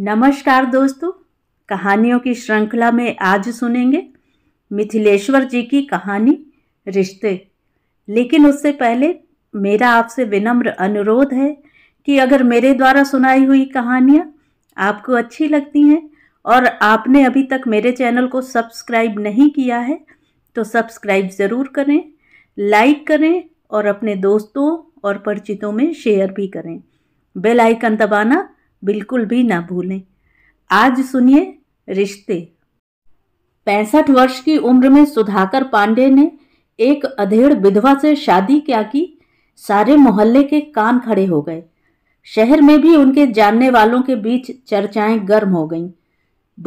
नमस्कार दोस्तों कहानियों की श्रृंखला में आज सुनेंगे मिथिलेश्वर जी की कहानी रिश्ते लेकिन उससे पहले मेरा आपसे विनम्र अनुरोध है कि अगर मेरे द्वारा सुनाई हुई कहानियाँ आपको अच्छी लगती हैं और आपने अभी तक मेरे चैनल को सब्सक्राइब नहीं किया है तो सब्सक्राइब ज़रूर करें लाइक करें और अपने दोस्तों और परिचितों में शेयर भी करें बेल आइकन दबाना बिल्कुल भी ना भूलें आज सुनिए रिश्ते पैंसठ वर्ष की उम्र में सुधाकर पांडे ने एक अधेड़ विधवा से शादी क्या की सारे मोहल्ले के कान खड़े हो गए शहर में भी उनके जानने वालों के बीच चर्चाएं गर्म हो गईं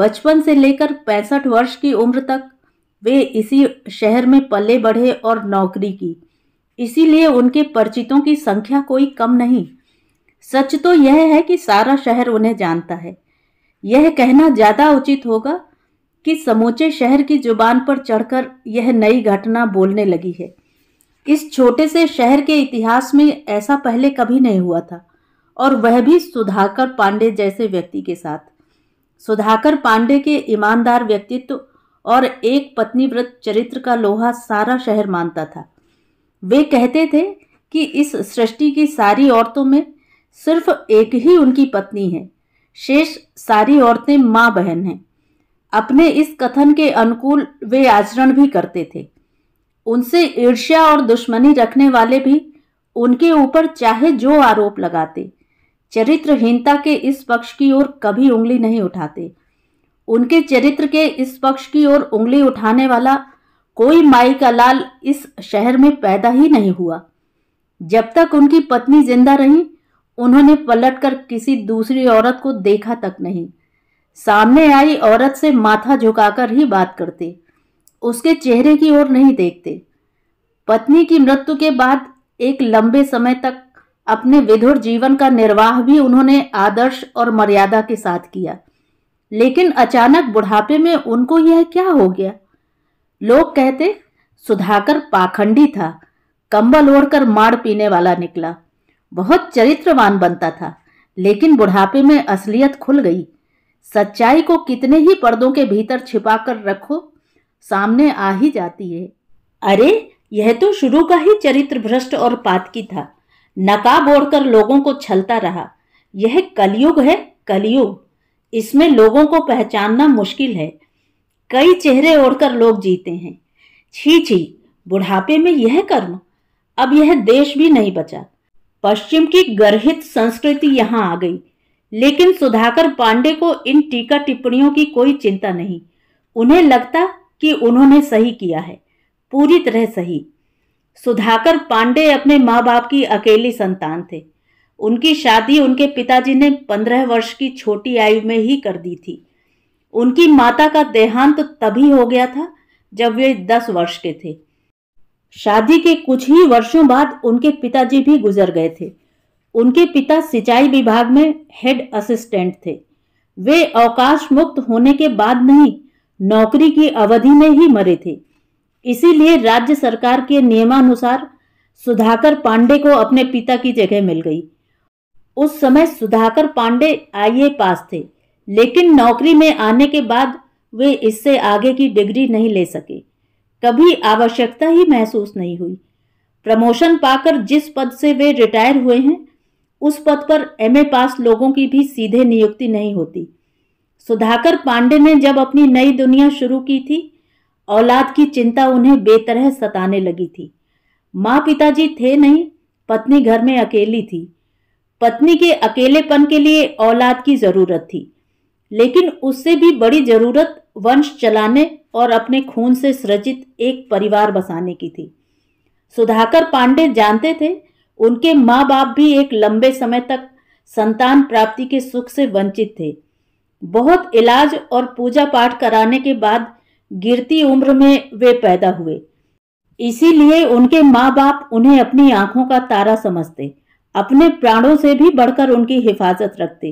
बचपन से लेकर पैंसठ वर्ष की उम्र तक वे इसी शहर में पले बढ़े और नौकरी की इसीलिए उनके परिचितों की संख्या कोई कम नहीं सच तो यह है कि सारा शहर उन्हें जानता है यह कहना ज़्यादा उचित होगा कि समूचे शहर की जुबान पर चढ़कर यह नई घटना बोलने लगी है इस छोटे से शहर के इतिहास में ऐसा पहले कभी नहीं हुआ था और वह भी सुधाकर पांडे जैसे व्यक्ति के साथ सुधाकर पांडे के ईमानदार व्यक्तित्व और एक पत्नी व्रत चरित्र का लोहा सारा शहर मानता था वे कहते थे कि इस सृष्टि की सारी औरतों में सिर्फ एक ही उनकी पत्नी है शेष सारी औरतें माँ बहन हैं अपने इस कथन के अनुकूल वे आचरण भी करते थे उनसे ईर्ष्या और दुश्मनी रखने वाले भी उनके ऊपर चाहे जो आरोप लगाते चरित्रहीनता के इस पक्ष की ओर कभी उंगली नहीं उठाते उनके चरित्र के इस पक्ष की ओर उंगली उठाने वाला कोई माई का लाल इस शहर में पैदा ही नहीं हुआ जब तक उनकी पत्नी जिंदा रही उन्होंने पलटकर किसी दूसरी औरत को देखा तक नहीं सामने आई औरत से माथा झुकाकर ही बात करते उसके चेहरे की ओर नहीं देखते पत्नी की मृत्यु के बाद एक लंबे समय तक अपने विधुर जीवन का निर्वाह भी उन्होंने आदर्श और मर्यादा के साथ किया लेकिन अचानक बुढ़ापे में उनको यह क्या हो गया लोग कहते सुधाकर पाखंडी था कंबल ओढ़कर मार पीने वाला निकला बहुत चरित्रवान बनता था लेकिन बुढ़ापे में असलियत खुल गई सच्चाई को कितने ही पर्दों के भीतर छिपा कर रखो सामने आ ही जाती है अरे यह तो शुरू का ही चरित्र भ्रष्ट और पातकी था नकाब ओढ़कर लोगों को छलता रहा यह कलयुग है कलयुग इसमें लोगों को पहचानना मुश्किल है कई चेहरे ओढ़कर लोग जीते हैं छी छी बुढ़ापे में यह कर्म अब यह देश भी नहीं बचा पश्चिम की गर्हित संस्कृति यहाँ आ गई लेकिन सुधाकर पांडे को इन टीका टिप्पणियों की कोई चिंता नहीं उन्हें लगता कि उन्होंने सही किया है पूरी तरह सही सुधाकर पांडे अपने माँ बाप की अकेली संतान थे उनकी शादी उनके पिताजी ने पंद्रह वर्ष की छोटी आयु में ही कर दी थी उनकी माता का देहांत तभी हो गया था जब वे दस वर्ष के थे शादी के कुछ ही वर्षों बाद उनके पिताजी भी गुजर गए थे उनके पिता सिंचाई विभाग में हेड असिस्टेंट थे वे अवकाश मुक्त होने के बाद नहीं नौकरी की अवधि में ही मरे थे इसीलिए राज्य सरकार के नियमानुसार सुधाकर पांडे को अपने पिता की जगह मिल गई उस समय सुधाकर पांडे आईए पास थे लेकिन नौकरी में आने के बाद वे इससे आगे की डिग्री नहीं ले सके कभी आवश्यकता ही महसूस नहीं हुई प्रमोशन पाकर जिस पद से वे रिटायर हुए हैं उस पद पर एम पास लोगों की भी सीधे नियुक्ति नहीं होती सुधाकर पांडे ने जब अपनी नई दुनिया शुरू की थी औलाद की चिंता उन्हें बेतरह सताने लगी थी माँ पिताजी थे नहीं पत्नी घर में अकेली थी पत्नी के अकेलेपन के लिए औलाद की ज़रूरत थी लेकिन उससे भी बड़ी जरूरत वंश चलाने और अपने खून से सृजित एक परिवार बसाने की थी सुधाकर पांडे जानते थे उनके माँ बाप भी एक लंबे समय तक संतान प्राप्ति के सुख से वंचित थे बहुत इलाज और पूजा पाठ कराने के बाद गिरती उम्र में वे पैदा हुए इसीलिए उनके माँ बाप उन्हें अपनी आंखों का तारा समझते अपने प्राणों से भी बढ़कर उनकी हिफाजत रखते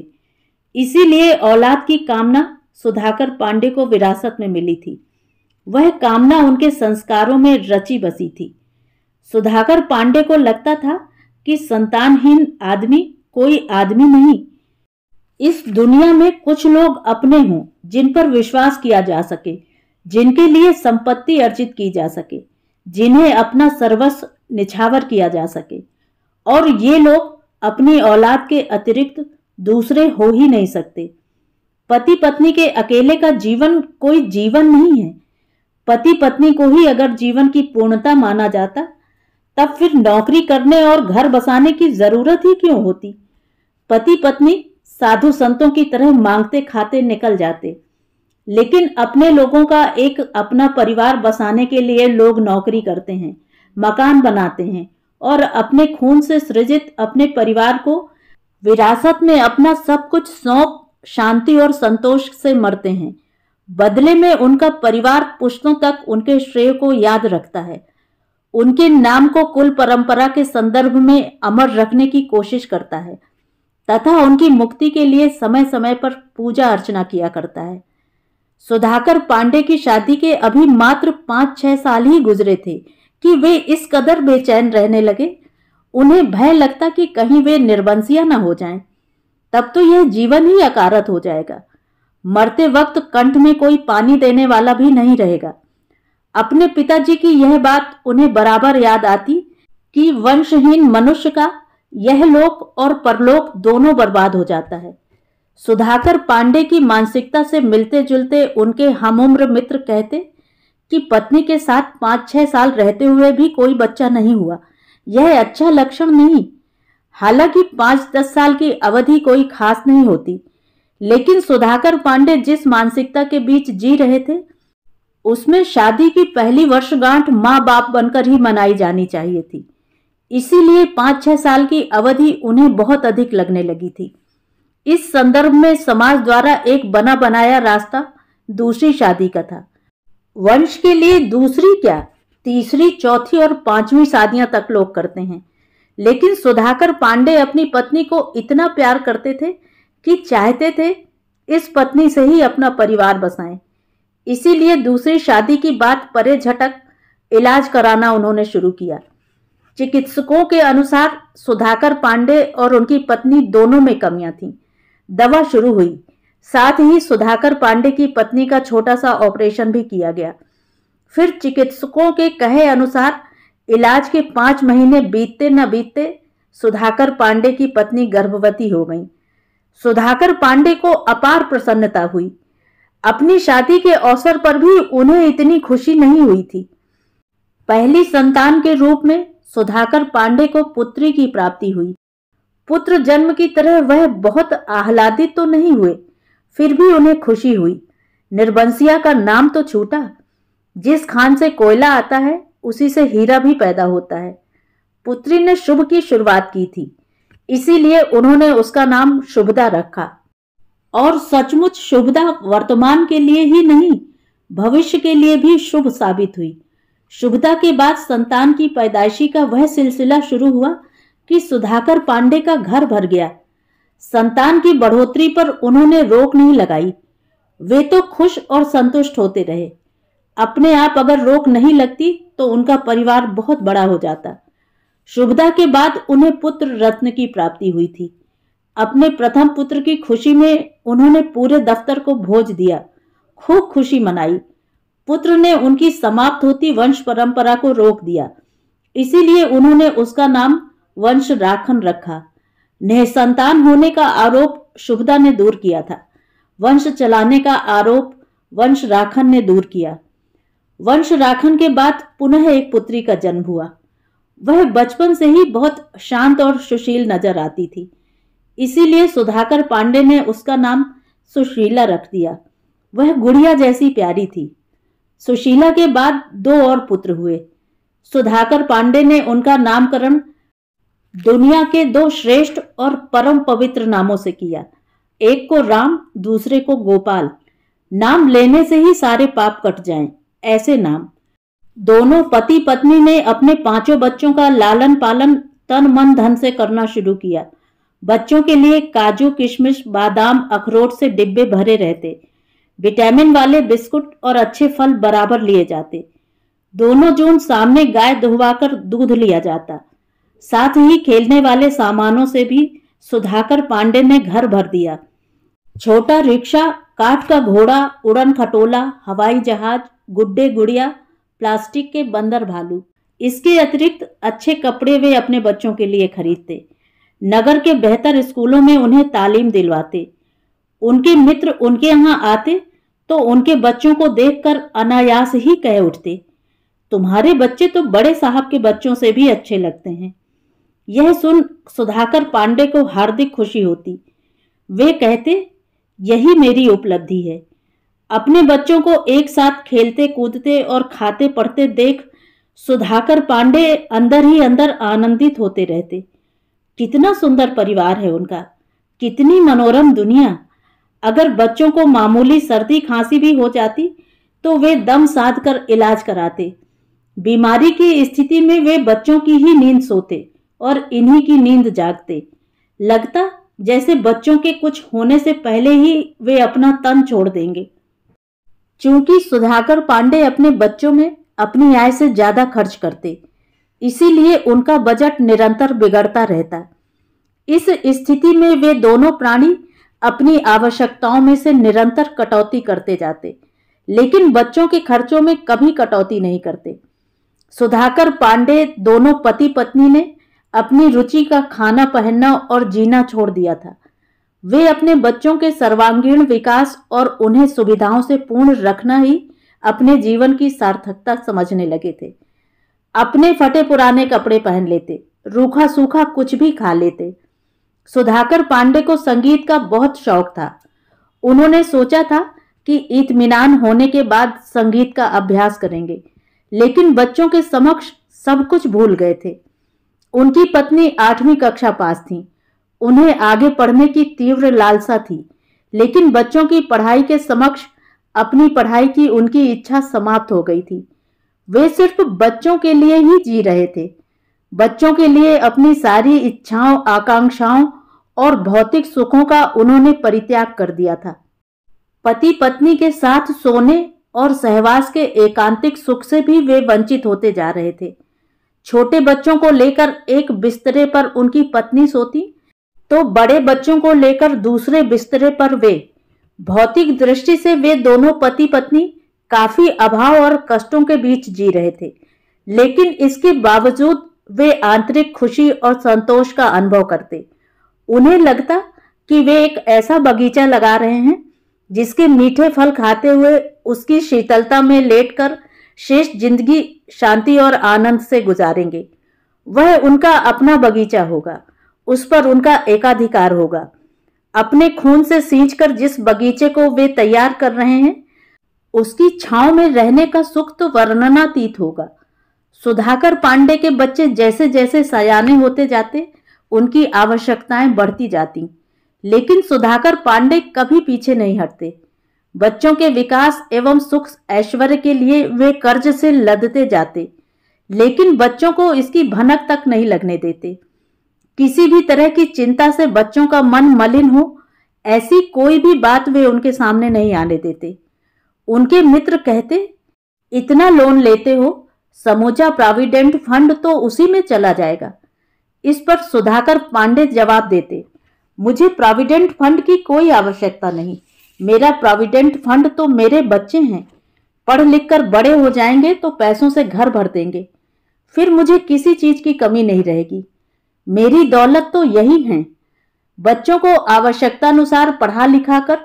इसीलिए औलाद की कामना सुधाकर पांडे को विरासत में मिली थी वह कामना उनके संस्कारों में रची बसी थी सुधाकर पांडे को लगता था कि संतानहीन आदमी कोई आदमी नहीं इस दुनिया में कुछ लोग अपने हों जिन पर विश्वास किया जा सके जिनके लिए संपत्ति अर्जित की जा सके जिन्हें अपना सर्वस्व निछावर किया जा सके और ये लोग अपनी औलाद के अतिरिक्त दूसरे हो ही नहीं सकते पति पत्नी के अकेले का जीवन कोई जीवन नहीं है पति पत्नी को ही अगर जीवन की पूर्णता माना जाता तब फिर नौकरी करने और घर बसाने की जरूरत ही क्यों होती पति पत्नी साधु संतों की तरह मांगते खाते निकल जाते लेकिन अपने लोगों का एक अपना परिवार बसाने के लिए लोग नौकरी करते हैं मकान बनाते हैं और अपने खून से सृजित अपने परिवार को विरासत में अपना सब कुछ सौंप शांति और संतोष से मरते हैं बदले में उनका परिवार पुष्टों तक उनके श्रेय को याद रखता है उनके नाम को कुल परंपरा के संदर्भ में अमर रखने की कोशिश करता है तथा उनकी मुक्ति के लिए समय समय पर पूजा अर्चना किया करता है सुधाकर पांडे की शादी के अभी मात्र पांच छह साल ही गुजरे थे कि वे इस कदर बेचैन रहने लगे उन्हें भय लगता कि कहीं वे निर्वंसिया न हो जाएं, तब तो यह जीवन ही अकारत हो जाएगा मरते वक्त कंठ में कोई पानी देने वाला भी नहीं रहेगा अपने पिताजी की यह बात उन्हें बराबर याद आती कि वंशहीन मनुष्य का यह लोक और परलोक दोनों बर्बाद हो जाता है सुधाकर पांडे की मानसिकता से मिलते जुलते उनके हमउम्र मित्र कहते कि पत्नी के साथ पाँच छः साल रहते हुए भी कोई बच्चा नहीं हुआ यह अच्छा लक्षण नहीं हालांकि पांच दस साल की अवधि कोई खास नहीं होती लेकिन सुधाकर पांडे जिस मानसिकता के बीच जी रहे थे उसमें शादी की पहली वर्षगांठ माँ बाप बनकर ही मनाई जानी चाहिए थी इसीलिए पांच छह साल की अवधि उन्हें बहुत अधिक लगने लगी थी इस संदर्भ में समाज द्वारा एक बना बनाया रास्ता दूसरी शादी का था वंश के लिए दूसरी क्या तीसरी चौथी और पांचवी शादियां तक लोग करते हैं लेकिन सुधाकर पांडे अपनी पत्नी को इतना प्यार करते थे कि चाहते थे इस पत्नी से ही अपना परिवार बसाएं इसीलिए दूसरी शादी की बात परे झटक इलाज कराना उन्होंने शुरू किया चिकित्सकों के अनुसार सुधाकर पांडे और उनकी पत्नी दोनों में कमियां थीं दवा शुरू हुई साथ ही सुधाकर पांडे की पत्नी का छोटा सा ऑपरेशन भी किया गया फिर चिकित्सकों के कहे अनुसार इलाज के पांच महीने बीतते न बीतते सुधाकर पांडे की पत्नी गर्भवती हो गई सुधाकर पांडे को अपार प्रसन्नता हुई अपनी शादी के अवसर पर भी उन्हें इतनी खुशी नहीं हुई थी पहली संतान के रूप में सुधाकर पांडे को पुत्री की प्राप्ति हुई पुत्र जन्म की तरह वह बहुत आह्लादित तो नहीं हुए फिर भी उन्हें खुशी हुई निर्बंसिया का नाम तो छूटा जिस खान से कोयला आता है उसी से हीरा भी पैदा होता है पुत्री ने शुभ की शुरुआत की थी इसीलिए उन्होंने उसका नाम शुभदा रखा और सचमुच शुभदा वर्तमान के लिए ही नहीं भविष्य के लिए भी शुभ साबित हुई शुभदा के बाद संतान की पैदाइशी का वह सिलसिला शुरू हुआ कि सुधाकर पांडे का घर भर गया संतान की बढ़ोतरी पर उन्होंने रोक नहीं लगाई वे तो खुश और संतुष्ट होते रहे अपने आप अगर रोक नहीं लगती तो उनका परिवार बहुत बड़ा हो जाता शुभदा के बाद उन्हें पुत्र रत्न की प्राप्ति हुई थी अपने प्रथम पुत्र की खुशी में उन्होंने पूरे दफ्तर को भोज दिया खूब खुशी मनाई पुत्र ने उनकी समाप्त होती वंश परंपरा को रोक दिया इसीलिए उन्होंने उसका नाम वंश राखन रखा संतान होने का आरोप शुभदा ने दूर किया था वंश चलाने का आरोप वंश राखन ने दूर किया वंश राखन के बाद पुनः एक पुत्री का जन्म हुआ वह बचपन से ही बहुत शांत और सुशील नजर आती थी इसीलिए सुधाकर पांडे ने उसका नाम सुशीला रख दिया वह गुड़िया जैसी प्यारी थी सुशीला के बाद दो और पुत्र हुए सुधाकर पांडे ने उनका नामकरण दुनिया के दो श्रेष्ठ और परम पवित्र नामों से किया एक को राम दूसरे को गोपाल नाम लेने से ही सारे पाप कट जाएं। ऐसे नाम दोनों पति पत्नी ने अपने पांचों बच्चों का लालन पालन तन मन धन से करना शुरू किया बच्चों के लिए काजू किशमिश बादाम अखरोट से डिब्बे भरे रहते विटामिन वाले बिस्कुट और अच्छे फल बराबर लिए जाते दोनों जून सामने गाय दुहवाकर दूध लिया जाता साथ ही खेलने वाले सामानों से भी सुधाकर पांडे ने घर भर दिया छोटा रिक्शा काठ का घोड़ा उड़न खटोला हवाई जहाज गुड्डे गुड़िया प्लास्टिक के बंदर भालू इसके अतिरिक्त अच्छे कपड़े वे अपने बच्चों के लिए खरीदते नगर के बेहतर स्कूलों में उन्हें तालीम दिलवाते उनके मित्र उनके यहाँ आते तो उनके बच्चों को देखकर अनायास ही कह उठते तुम्हारे बच्चे तो बड़े साहब के बच्चों से भी अच्छे लगते हैं यह सुन सुधाकर पांडे को हार्दिक खुशी होती वे कहते यही मेरी उपलब्धि है अपने बच्चों को एक साथ खेलते कूदते और खाते पढ़ते देख सुधाकर पांडे अंदर ही अंदर आनंदित होते रहते कितना सुंदर परिवार है उनका कितनी मनोरम दुनिया अगर बच्चों को मामूली सर्दी खांसी भी हो जाती तो वे दम साध कर इलाज कराते बीमारी की स्थिति में वे बच्चों की ही नींद सोते और इन्हीं की नींद जागते लगता जैसे बच्चों के कुछ होने से पहले ही वे अपना तन छोड़ देंगे चूंकि सुधाकर पांडे अपने बच्चों में अपनी आय से ज्यादा खर्च करते इसीलिए उनका बजट निरंतर बिगड़ता रहता इस स्थिति में वे दोनों प्राणी अपनी आवश्यकताओं में से निरंतर कटौती करते जाते लेकिन बच्चों के खर्चों में कभी कटौती नहीं करते सुधाकर पांडे दोनों पति पत्नी ने अपनी रुचि का खाना पहनना और जीना छोड़ दिया था वे अपने बच्चों के सर्वांगीण विकास और उन्हें सुविधाओं से पूर्ण रखना ही अपने जीवन की सार्थकता समझने लगे थे अपने फटे पुराने कपड़े पहन लेते रूखा सूखा कुछ भी खा लेते सुधाकर पांडे को संगीत का बहुत शौक था उन्होंने सोचा था कि इतमान होने के बाद संगीत का अभ्यास करेंगे लेकिन बच्चों के समक्ष सब कुछ भूल गए थे उनकी पत्नी आठवीं कक्षा पास थी उन्हें आगे पढ़ने की तीव्र लालसा थी लेकिन बच्चों की पढ़ाई के समक्ष अपनी पढ़ाई की उनकी इच्छा समाप्त हो गई थी वे सिर्फ बच्चों के लिए ही जी रहे थे बच्चों के लिए अपनी सारी इच्छाओं आकांक्षाओं और भौतिक सुखों का उन्होंने परित्याग कर दिया था पति पत्नी के साथ सोने और सहवास के एकांतिक सुख से भी वे वंचित होते जा रहे थे छोटे बच्चों को लेकर एक बिस्तरे पर उनकी पत्नी सोती तो बड़े बच्चों को लेकर दूसरे बिस्तरे पर वे भौतिक दृष्टि से वे दोनों पति पत्नी काफी अभाव और कष्टों के बीच जी रहे थे लेकिन इसके बावजूद वे आंतरिक खुशी और संतोष का अनुभव करते उन्हें लगता कि वे एक ऐसा बगीचा लगा रहे हैं जिसके मीठे फल खाते हुए उसकी शीतलता में लेटकर शेष जिंदगी शांति और आनंद से गुजारेंगे वह उनका अपना बगीचा होगा उस पर उनका एकाधिकार होगा अपने खून से सींच कर जिस बगीचे को वे तैयार कर रहे हैं उसकी छाव में रहने का सुख तो वर्णनातीत होगा सुधाकर पांडे के बच्चे जैसे जैसे सयाने होते जाते उनकी आवश्यकताएं बढ़ती जाती लेकिन सुधाकर पांडे कभी पीछे नहीं हटते बच्चों के विकास एवं सुख ऐश्वर्य के लिए वे कर्ज से लदते जाते लेकिन बच्चों को इसकी भनक तक नहीं लगने देते किसी भी तरह की चिंता से बच्चों का मन मलिन हो ऐसी कोई भी बात वे उनके सामने नहीं आने देते उनके मित्र कहते इतना लोन लेते हो समूचा प्रोविडेंट फंड तो उसी में चला जाएगा इस पर सुधाकर पांडे जवाब देते मुझे प्रोविडेंट फंड की कोई आवश्यकता नहीं मेरा प्रोविडेंट फंड तो मेरे बच्चे हैं पढ़ लिख कर बड़े हो जाएंगे तो पैसों से घर भर देंगे फिर मुझे किसी चीज की कमी नहीं रहेगी मेरी दौलत तो यही है बच्चों को आवश्यकता अनुसार पढ़ा लिखा कर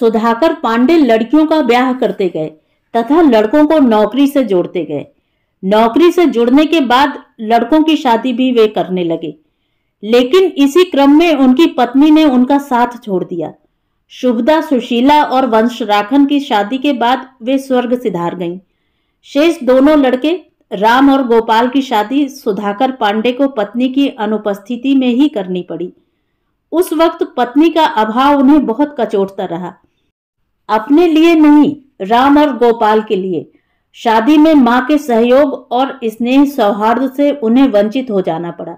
सुधाकर पांडे लड़कियों का ब्याह करते गए तथा लड़कों को नौकरी से जोड़ते गए नौकरी से जुड़ने के बाद लड़कों की शादी भी वे करने लगे लेकिन इसी क्रम में उनकी पत्नी ने उनका साथ छोड़ दिया शुभदा सुशीला और वंश राखन की शादी के बाद वे स्वर्ग सिधार गईं। शेष दोनों लड़के राम और गोपाल की शादी सुधाकर पांडे को पत्नी की अनुपस्थिति में ही करनी पड़ी उस वक्त पत्नी का अभाव उन्हें बहुत कचोटता रहा अपने लिए नहीं राम और गोपाल के लिए शादी में मां के सहयोग और स्नेह सौहार्द से उन्हें वंचित हो जाना पड़ा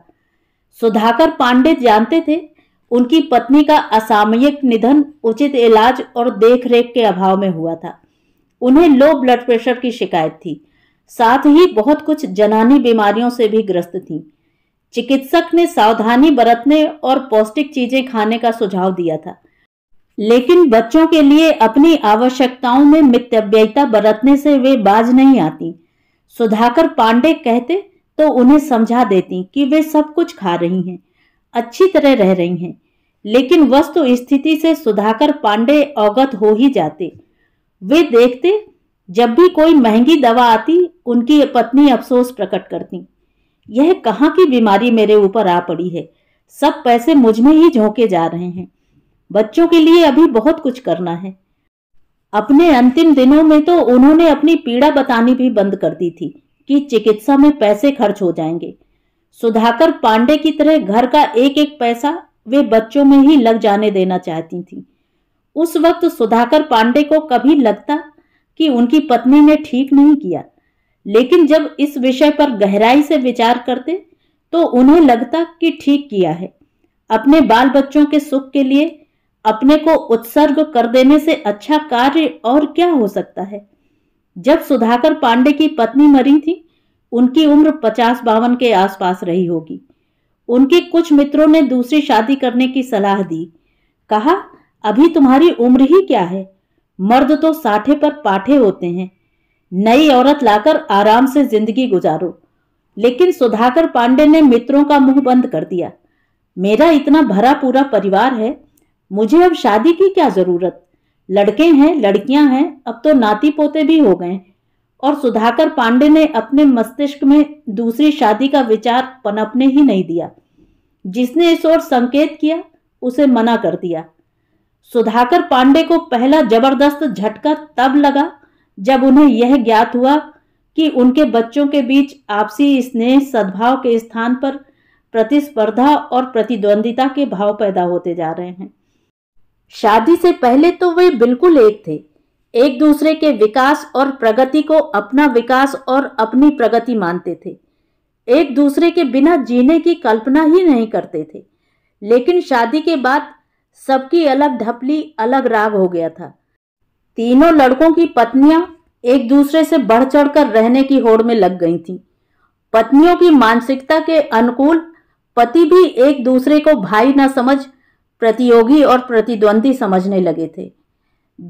सुधाकर पांडे जानते थे उनकी पत्नी का असामयिक निधन उचित इलाज और देखरेख के अभाव में हुआ था उन्हें लो ब्लड प्रेशर की शिकायत थी साथ ही बहुत कुछ जनानी बीमारियों से भी ग्रस्त थीं चिकित्सक ने सावधानी बरतने और पौष्टिक चीजें खाने का सुझाव दिया था लेकिन बच्चों के लिए अपनी आवश्यकताओं में मितव्ययता बरतने से वे बाज नहीं आती सुधाकर पांडे कहते तो उन्हें समझा देती कि वे सब कुछ खा रही हैं अच्छी तरह रह रही हैं लेकिन वस्तु स्थिति से सुधाकर पांडे अवगत हो ही जाते वे देखते जब भी कोई महंगी दवा आती उनकी पत्नी अफसोस प्रकट करती यह कहाँ की बीमारी मेरे ऊपर आ पड़ी है सब पैसे मुझ में ही झोंके जा रहे हैं बच्चों के लिए अभी बहुत कुछ करना है अपने अंतिम दिनों में तो उन्होंने अपनी पीड़ा बतानी भी बंद कर दी थी कि चिकित्सा में पैसे खर्च हो जाएंगे सुधाकर पांडे की तरह घर का एक एक पैसा वे बच्चों में ही लग जाने देना चाहती थी उस वक्त सुधाकर पांडे को कभी लगता कि उनकी पत्नी ने ठीक नहीं किया लेकिन जब इस विषय पर गहराई से विचार करते तो उन्हें लगता कि ठीक किया है अपने बाल बच्चों के सुख के लिए अपने को उत्सर्ग कर देने से अच्छा कार्य और क्या हो सकता है जब सुधाकर पांडे की पत्नी मरी थी उनकी उम्र पचास बावन के आसपास रही होगी उनके कुछ मित्रों ने दूसरी शादी करने की सलाह दी कहा अभी तुम्हारी उम्र ही क्या है मर्द तो साठे पर पाठे होते हैं नई औरत लाकर आराम से जिंदगी गुजारो लेकिन सुधाकर पांडे ने मित्रों का मुंह बंद कर दिया मेरा इतना भरा पूरा परिवार है मुझे अब शादी की क्या जरूरत लड़के हैं लड़कियां हैं अब तो नाती पोते भी हो गए और सुधाकर पांडे ने अपने मस्तिष्क में दूसरी शादी का विचार पनपने ही नहीं दिया जिसने इस ओर संकेत किया उसे मना कर दिया सुधाकर पांडे को पहला जबरदस्त झटका तब लगा जब उन्हें यह ज्ञात हुआ कि उनके बच्चों के बीच आपसी स्नेह सद्भाव के स्थान पर प्रतिस्पर्धा और प्रतिद्वंदिता के भाव पैदा होते जा रहे हैं शादी से पहले तो वे बिल्कुल एक थे एक दूसरे के विकास और प्रगति को अपना विकास और अपनी प्रगति मानते थे एक दूसरे के बिना जीने की कल्पना ही नहीं करते थे लेकिन शादी के बाद सबकी अलग ढपली अलग राग हो गया था तीनों लड़कों की पत्नियां एक दूसरे से बढ़ चढ़कर रहने की होड़ में लग गई थीं। पत्नियों की मानसिकता के अनुकूल पति भी एक दूसरे को भाई न समझ प्रतियोगी और प्रतिद्वंदी समझने लगे थे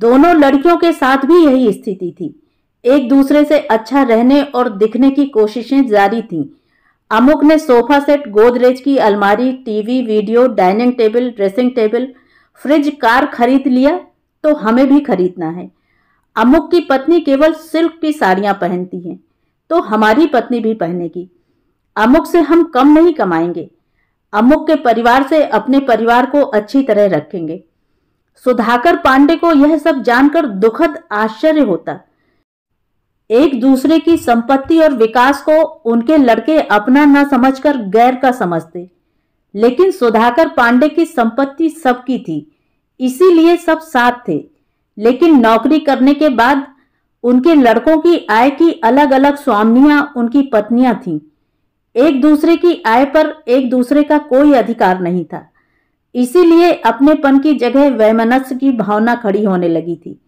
दोनों लड़कियों के साथ भी यही स्थिति थी एक दूसरे से अच्छा रहने और दिखने की कोशिशें जारी थीं। अमुक ने सोफा सेट गोदरेज की अलमारी TV video dining table dressing table fridge car खरीद लिया तो हमें भी खरीदना है अमुक की पत्नी केवल सिल्क की साड़ियां पहनती हैं तो हमारी पत्नी भी पहनेगी अमुक से हम कम नहीं कमाएंगे अमुक के परिवार से अपने परिवार को अच्छी तरह रखेंगे सुधाकर पांडे को यह सब जानकर दुखद आश्चर्य होता एक दूसरे की संपत्ति और विकास को उनके लड़के अपना न समझकर गैर का समझते लेकिन सुधाकर पांडे की संपत्ति सबकी थी इसीलिए सब साथ थे लेकिन नौकरी करने के बाद उनके लड़कों की आय की अलग अलग स्वामियां उनकी पत्नियां थीं एक दूसरे की आय पर एक दूसरे का कोई अधिकार नहीं था इसीलिए अपनेपन की जगह वैमनस्य की भावना खड़ी होने लगी थी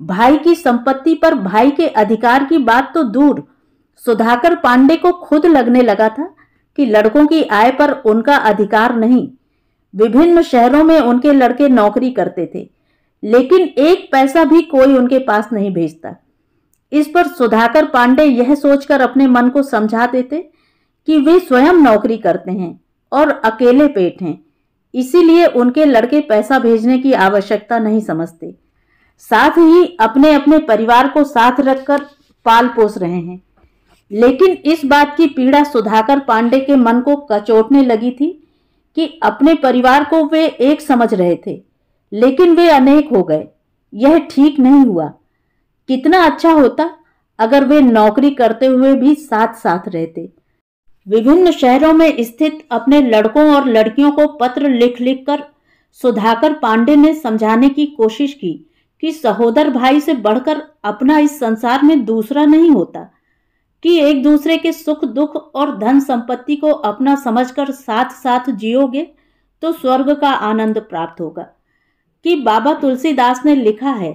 भाई की संपत्ति पर भाई के अधिकार की बात तो दूर सुधाकर पांडे को खुद लगने लगा था कि लड़कों की आय पर उनका अधिकार नहीं विभिन्न शहरों में उनके लड़के नौकरी करते थे लेकिन एक पैसा भी कोई उनके पास नहीं भेजता इस पर सुधाकर पांडे यह सोचकर अपने मन को समझा देते कि वे स्वयं नौकरी करते हैं और अकेले पेट हैं इसीलिए उनके लड़के पैसा भेजने की आवश्यकता नहीं समझते साथ ही अपने अपने परिवार को साथ रखकर पाल पोस रहे हैं लेकिन इस बात की पीड़ा सुधाकर पांडे के मन को कचोटने लगी थी कि अपने परिवार को वे एक समझ रहे थे लेकिन वे अनेक हो गए यह ठीक नहीं हुआ कितना अच्छा होता अगर वे नौकरी करते हुए भी साथ साथ रहते विभिन्न शहरों में स्थित अपने लड़कों और लड़कियों को पत्र लिख लिख कर सुधाकर पांडे ने समझाने की कोशिश की कि सहोदर भाई से बढ़कर अपना इस संसार में दूसरा नहीं होता कि एक दूसरे के सुख दुख और धन संपत्ति को अपना समझकर साथ साथ जियोगे तो स्वर्ग का आनंद प्राप्त होगा कि बाबा तुलसीदास ने लिखा है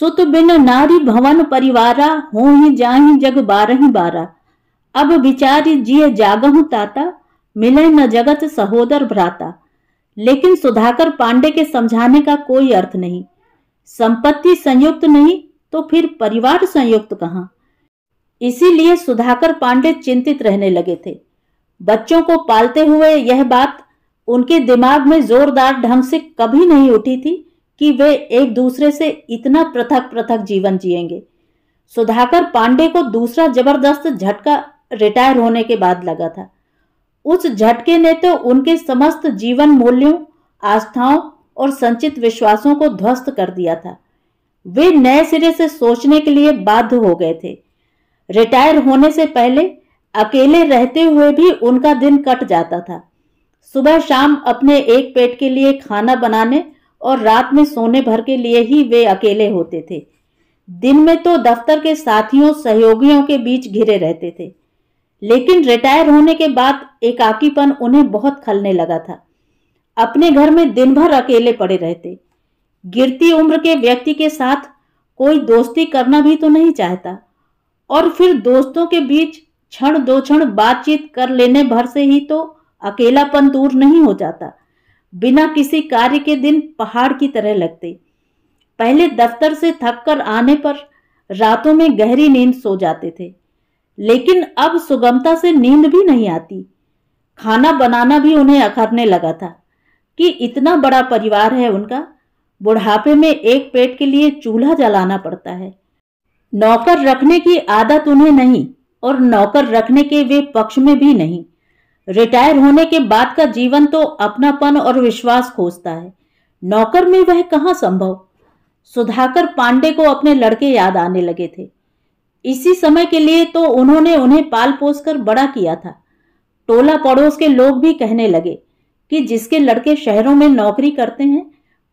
सुत बिन नारी भवन परिवारा हो ही जा जग बारही बारा अब विचारी जिये जागहु ताता मिले न जगत सहोदर भ्राता लेकिन सुधाकर पांडे के समझाने का कोई अर्थ नहीं संपत्ति संयुक्त नहीं तो फिर परिवार संयुक्त कहाँ इसीलिए सुधाकर पांडे चिंतित रहने लगे थे बच्चों को पालते हुए यह बात उनके दिमाग में जोरदार ढंग से कभी नहीं उठी थी कि वे एक दूसरे से इतना पृथक पृथक जीवन जिएंगे सुधाकर पांडे को दूसरा जबरदस्त झटका रिटायर होने के बाद लगा था उस झटके ने तो उनके समस्त जीवन मूल्यों आस्थाओं और संचित विश्वासों को ध्वस्त कर दिया था वे नए सिरे से सोचने के लिए बाध्य हो गए थे रिटायर होने से पहले अकेले रहते हुए भी उनका दिन कट जाता था सुबह शाम अपने एक पेट के लिए खाना बनाने और रात में सोने भर के लिए ही वे अकेले होते थे दिन में तो दफ्तर के साथियों सहयोगियों के बीच घिरे रहते थे लेकिन रिटायर होने के बाद एकाकीपन उन्हें बहुत खलने लगा था अपने घर में दिन भर अकेले पड़े रहते गिरती उम्र के व्यक्ति के साथ कोई दोस्ती करना भी तो नहीं चाहता और फिर दोस्तों के बीच क्षण दो क्षण बातचीत कर लेने भर से ही तो अकेलापन दूर नहीं हो जाता बिना किसी कार्य के दिन पहाड़ की तरह लगते पहले दफ्तर से थक कर आने पर रातों में गहरी नींद सो जाते थे लेकिन अब सुगमता से नींद भी नहीं आती खाना बनाना भी उन्हें अखरने लगा था कि इतना बड़ा परिवार है उनका बुढ़ापे में एक पेट के लिए चूल्हा जलाना पड़ता है नौकर रखने की आदत उन्हें नहीं और नौकर रखने के वे पक्ष में भी नहीं रिटायर होने के बाद का जीवन तो अपनापन और विश्वास खोजता है नौकर में वह कहाँ संभव सुधाकर पांडे को अपने लड़के याद आने लगे थे इसी समय के लिए तो उन्होंने उन्हें पाल पोस कर बड़ा किया था टोला पड़ोस के लोग भी कहने लगे कि जिसके लड़के शहरों में नौकरी करते हैं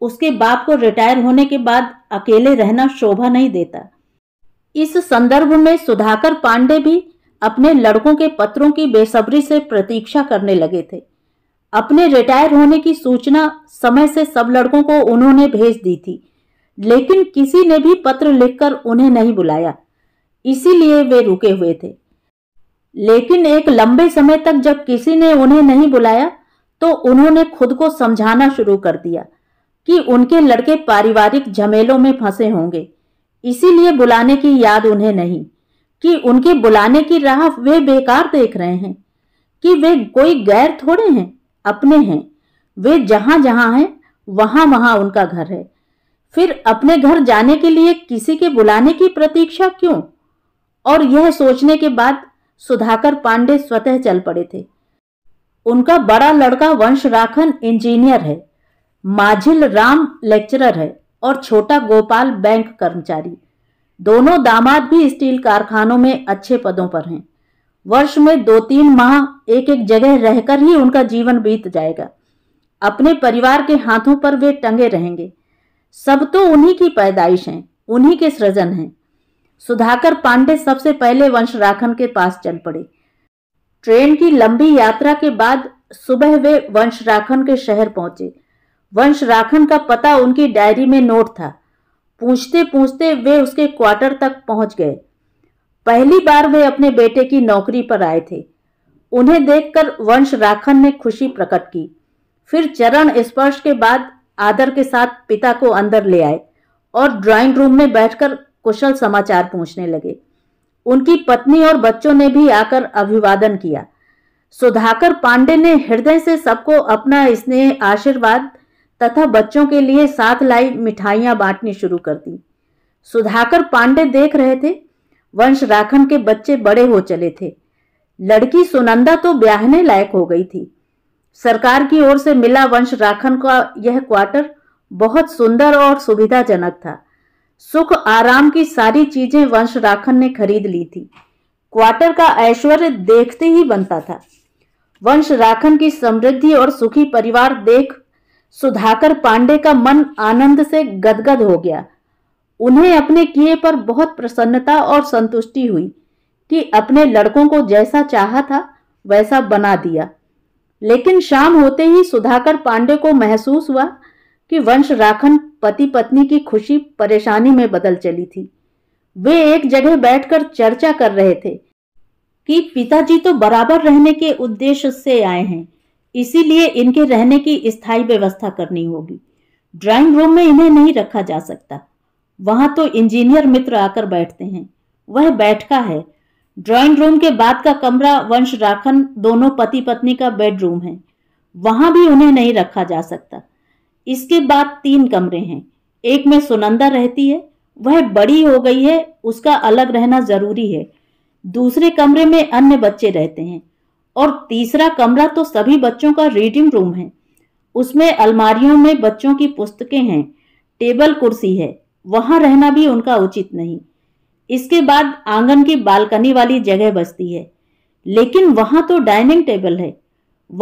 उसके बाप को रिटायर होने के बाद अकेले रहना शोभा नहीं देता इस संदर्भ में सुधाकर पांडे भी अपने लड़कों के पत्रों की बेसब्री से प्रतीक्षा करने लगे थे अपने रिटायर होने की सूचना समय से सब लड़कों को उन्होंने भेज दी थी लेकिन किसी ने भी पत्र लिखकर उन्हें नहीं बुलाया इसीलिए वे रुके हुए थे लेकिन एक लंबे समय तक जब किसी ने उन्हें नहीं बुलाया तो उन्होंने खुद को समझाना शुरू कर दिया कि उनके लड़के पारिवारिक झमेलों में फंसे होंगे इसीलिए बुलाने की याद उन्हें नहीं कि उनके बुलाने की राह वे बेकार देख रहे हैं कि वे कोई गैर थोड़े हैं अपने हैं वे जहां जहां हैं वहां वहां उनका घर है फिर अपने घर जाने के लिए किसी के बुलाने की प्रतीक्षा क्यों और यह सोचने के बाद सुधाकर पांडे स्वतः चल पड़े थे उनका बड़ा लड़का वंश राखन इंजीनियर है माझिल राम लेक्चरर है और छोटा गोपाल बैंक कर्मचारी दोनों दामाद भी स्टील कारखानों में अच्छे पदों पर हैं वर्ष में दो तीन माह एक एक जगह रहकर ही उनका जीवन बीत जाएगा अपने परिवार के हाथों पर वे टंगे रहेंगे सब तो उन्हीं की पैदाइश हैं उन्हीं के सृजन हैं सुधाकर पांडे सबसे पहले वंश राखन के पास चल पड़े ट्रेन की लंबी यात्रा के बाद सुबह वे वंशराखन के शहर पहुंचे वंशराखन का पता उनकी डायरी में नोट था पूछते पूछते वे उसके क्वार्टर तक पहुंच गए पहली बार वे अपने बेटे की नौकरी पर आए थे उन्हें देखकर वंश राखन ने खुशी प्रकट की फिर चरण स्पर्श के बाद आदर के साथ पिता को अंदर ले आए और ड्राइंग रूम में बैठकर कुशल समाचार पूछने लगे उनकी पत्नी और बच्चों ने भी आकर अभिवादन किया सुधाकर पांडे ने हृदय से सबको अपना स्नेह आशीर्वाद तथा बच्चों के लिए साथ लाई मिठाइयां बांटनी शुरू कर दी सुधाकर पांडे देख रहे थे वंश राखन के बच्चे बड़े हो चले थे लड़की सुनंदा तो ब्याहने लायक हो गई थी सरकार की ओर से मिला वंश राखन का यह क्वार्टर बहुत सुंदर और सुविधाजनक था सुख आराम की सारी चीजें वंश राखन ने खरीद ली थी क्वार्टर का ऐश्वर्य देखते ही बनता था वंश राखन की समृद्धि और सुखी परिवार देख सुधाकर पांडे का मन आनंद से गदगद हो गया उन्हें अपने किए पर बहुत प्रसन्नता और संतुष्टि हुई कि अपने लड़कों को जैसा चाहा था वैसा बना दिया लेकिन शाम होते ही सुधाकर पांडे को महसूस हुआ कि वंश राखन पति पत्नी की खुशी परेशानी में बदल चली थी वे एक जगह बैठकर चर्चा कर रहे थे कि पिताजी तो बराबर रहने के उद्देश्य से आए हैं इसीलिए इनके रहने की स्थायी व्यवस्था करनी होगी ड्राइंग रूम में इन्हें नहीं रखा जा सकता वहां तो इंजीनियर मित्र आकर बैठते हैं वह बैठका है ड्राइंग रूम के बाद का कमरा वंश राखन दोनों पति पत्नी का बेडरूम है वहां भी उन्हें नहीं रखा जा सकता इसके बाद तीन कमरे हैं एक में सुनंदा रहती है वह बड़ी हो गई है उसका अलग रहना जरूरी है दूसरे कमरे में अन्य बच्चे रहते हैं और तीसरा कमरा तो सभी बच्चों का रीडिंग रूम है उसमें अलमारियों में बच्चों की पुस्तकें हैं टेबल कुर्सी है वहां रहना भी उनका उचित नहीं इसके बाद आंगन की बालकनी वाली जगह बसती है लेकिन वहां तो डाइनिंग टेबल है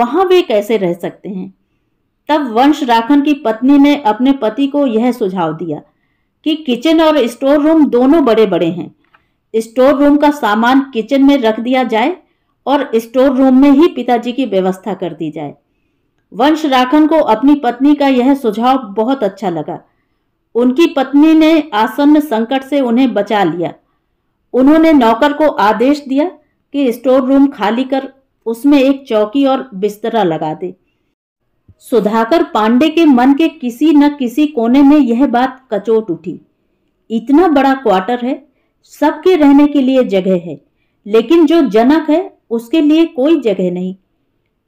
वहां वे कैसे रह सकते हैं तब वंश राखन की पत्नी ने अपने पति को यह सुझाव दिया कि किचन और स्टोर रूम दोनों बड़े बड़े हैं स्टोर रूम का सामान किचन में रख दिया जाए और स्टोर रूम में ही पिताजी की व्यवस्था कर दी जाए वंश राखन को अपनी पत्नी का यह सुझाव बहुत अच्छा लगा उनकी पत्नी ने आसन्न संकट से उन्हें बचा लिया उन्होंने नौकर को आदेश दिया कि स्टोर रूम खाली कर उसमें एक चौकी और बिस्तरा लगा दे सुधाकर पांडे के मन के किसी न किसी कोने में यह बात कचोट उठी इतना बड़ा क्वार्टर है सबके रहने के लिए जगह है लेकिन जो जनक है उसके लिए कोई जगह नहीं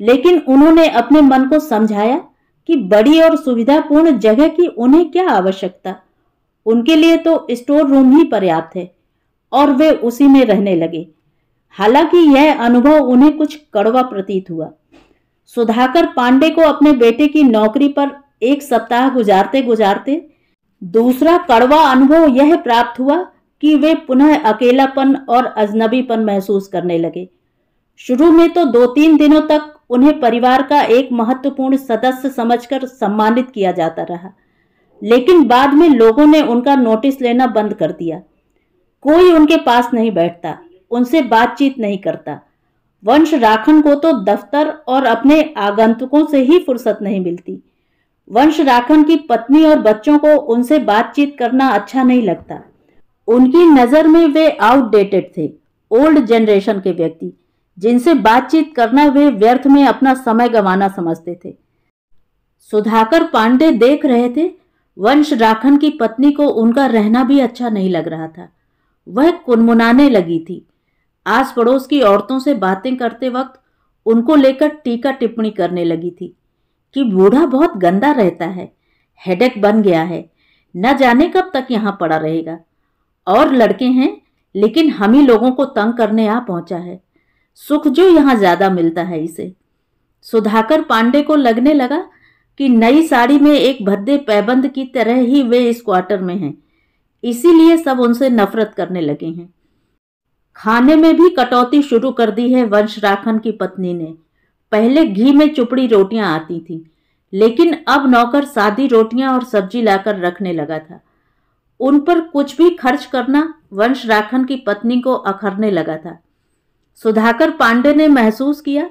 लेकिन उन्होंने अपने मन को समझाया कि बड़ी और सुविधापूर्ण जगह की उन्हें क्या आवश्यकता उनके लिए तो स्टोर रूम ही पर्याप्त है और वे उसी में रहने लगे हालांकि यह अनुभव उन्हें कुछ कड़वा प्रतीत हुआ सुधाकर पांडे को अपने बेटे की नौकरी पर एक सप्ताह गुजारते गुजारते दूसरा कड़वा अनुभव यह प्राप्त हुआ कि वे पुनः अकेलापन और अजनबीपन महसूस करने लगे शुरू में तो दो तीन दिनों तक उन्हें परिवार का एक महत्वपूर्ण सदस्य समझकर सम्मानित किया जाता रहा लेकिन बाद में लोगों ने उनका नोटिस लेना बंद कर दिया कोई उनके पास नहीं बैठता उनसे बातचीत नहीं करता वंश राखन को तो दफ्तर और अपने आगंतुकों से ही फुर्सत नहीं मिलती वंश राखन की पत्नी और बच्चों को उनसे बातचीत करना अच्छा नहीं लगता उनकी नज़र में वे आउटडेटेड थे ओल्ड जनरेशन के व्यक्ति जिनसे बातचीत करना वे व्यर्थ में अपना समय गंवाना समझते थे सुधाकर पांडे देख रहे थे वंश राखन की पत्नी को उनका रहना भी अच्छा नहीं लग रहा था वह कुनमुनाने लगी थी आस पड़ोस की औरतों से बातें करते वक्त उनको लेकर टीका टिप्पणी करने लगी थी कि बूढ़ा बहुत गंदा रहता है हेडेक बन गया है न जाने कब तक यहाँ पड़ा रहेगा और लड़के हैं लेकिन हम ही लोगों को तंग करने आ पहुंचा है सुख जो यहाँ ज्यादा मिलता है इसे सुधाकर पांडे को लगने लगा कि नई साड़ी में एक भद्दे पैबंद की तरह ही वे इस क्वार्टर में हैं इसीलिए सब उनसे नफरत करने लगे हैं खाने में भी कटौती शुरू कर दी है वंश राखन की पत्नी ने पहले घी में चुपड़ी रोटियां आती थीं लेकिन अब नौकर सादी रोटियां और सब्जी लाकर रखने लगा था उन पर कुछ भी खर्च करना वंश राखन की पत्नी को अखरने लगा था सुधाकर पांडे ने महसूस किया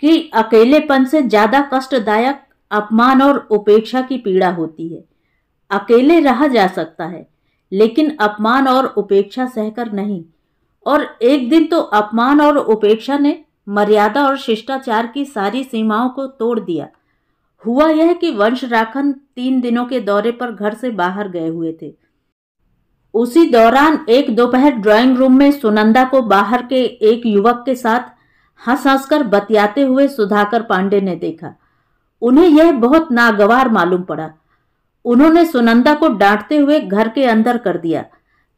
कि अकेलेपन से ज़्यादा कष्टदायक अपमान और उपेक्षा की पीड़ा होती है अकेले रहा जा सकता है लेकिन अपमान और उपेक्षा सहकर नहीं और एक दिन तो अपमान और उपेक्षा ने मर्यादा और शिष्टाचार की सारी सीमाओं को तोड़ दिया हुआ यह कि वंश राखन तीन दिनों के दौरे पर घर से बाहर गए हुए थे उसी दौरान एक दोपहर ड्राइंग रूम में सुनंदा को बाहर के एक युवक के साथ हंस हंसकर बतियाते हुए सुधाकर पांडे ने देखा उन्हें यह बहुत नागवार मालूम पड़ा उन्होंने सुनंदा को डांटते हुए घर के अंदर कर दिया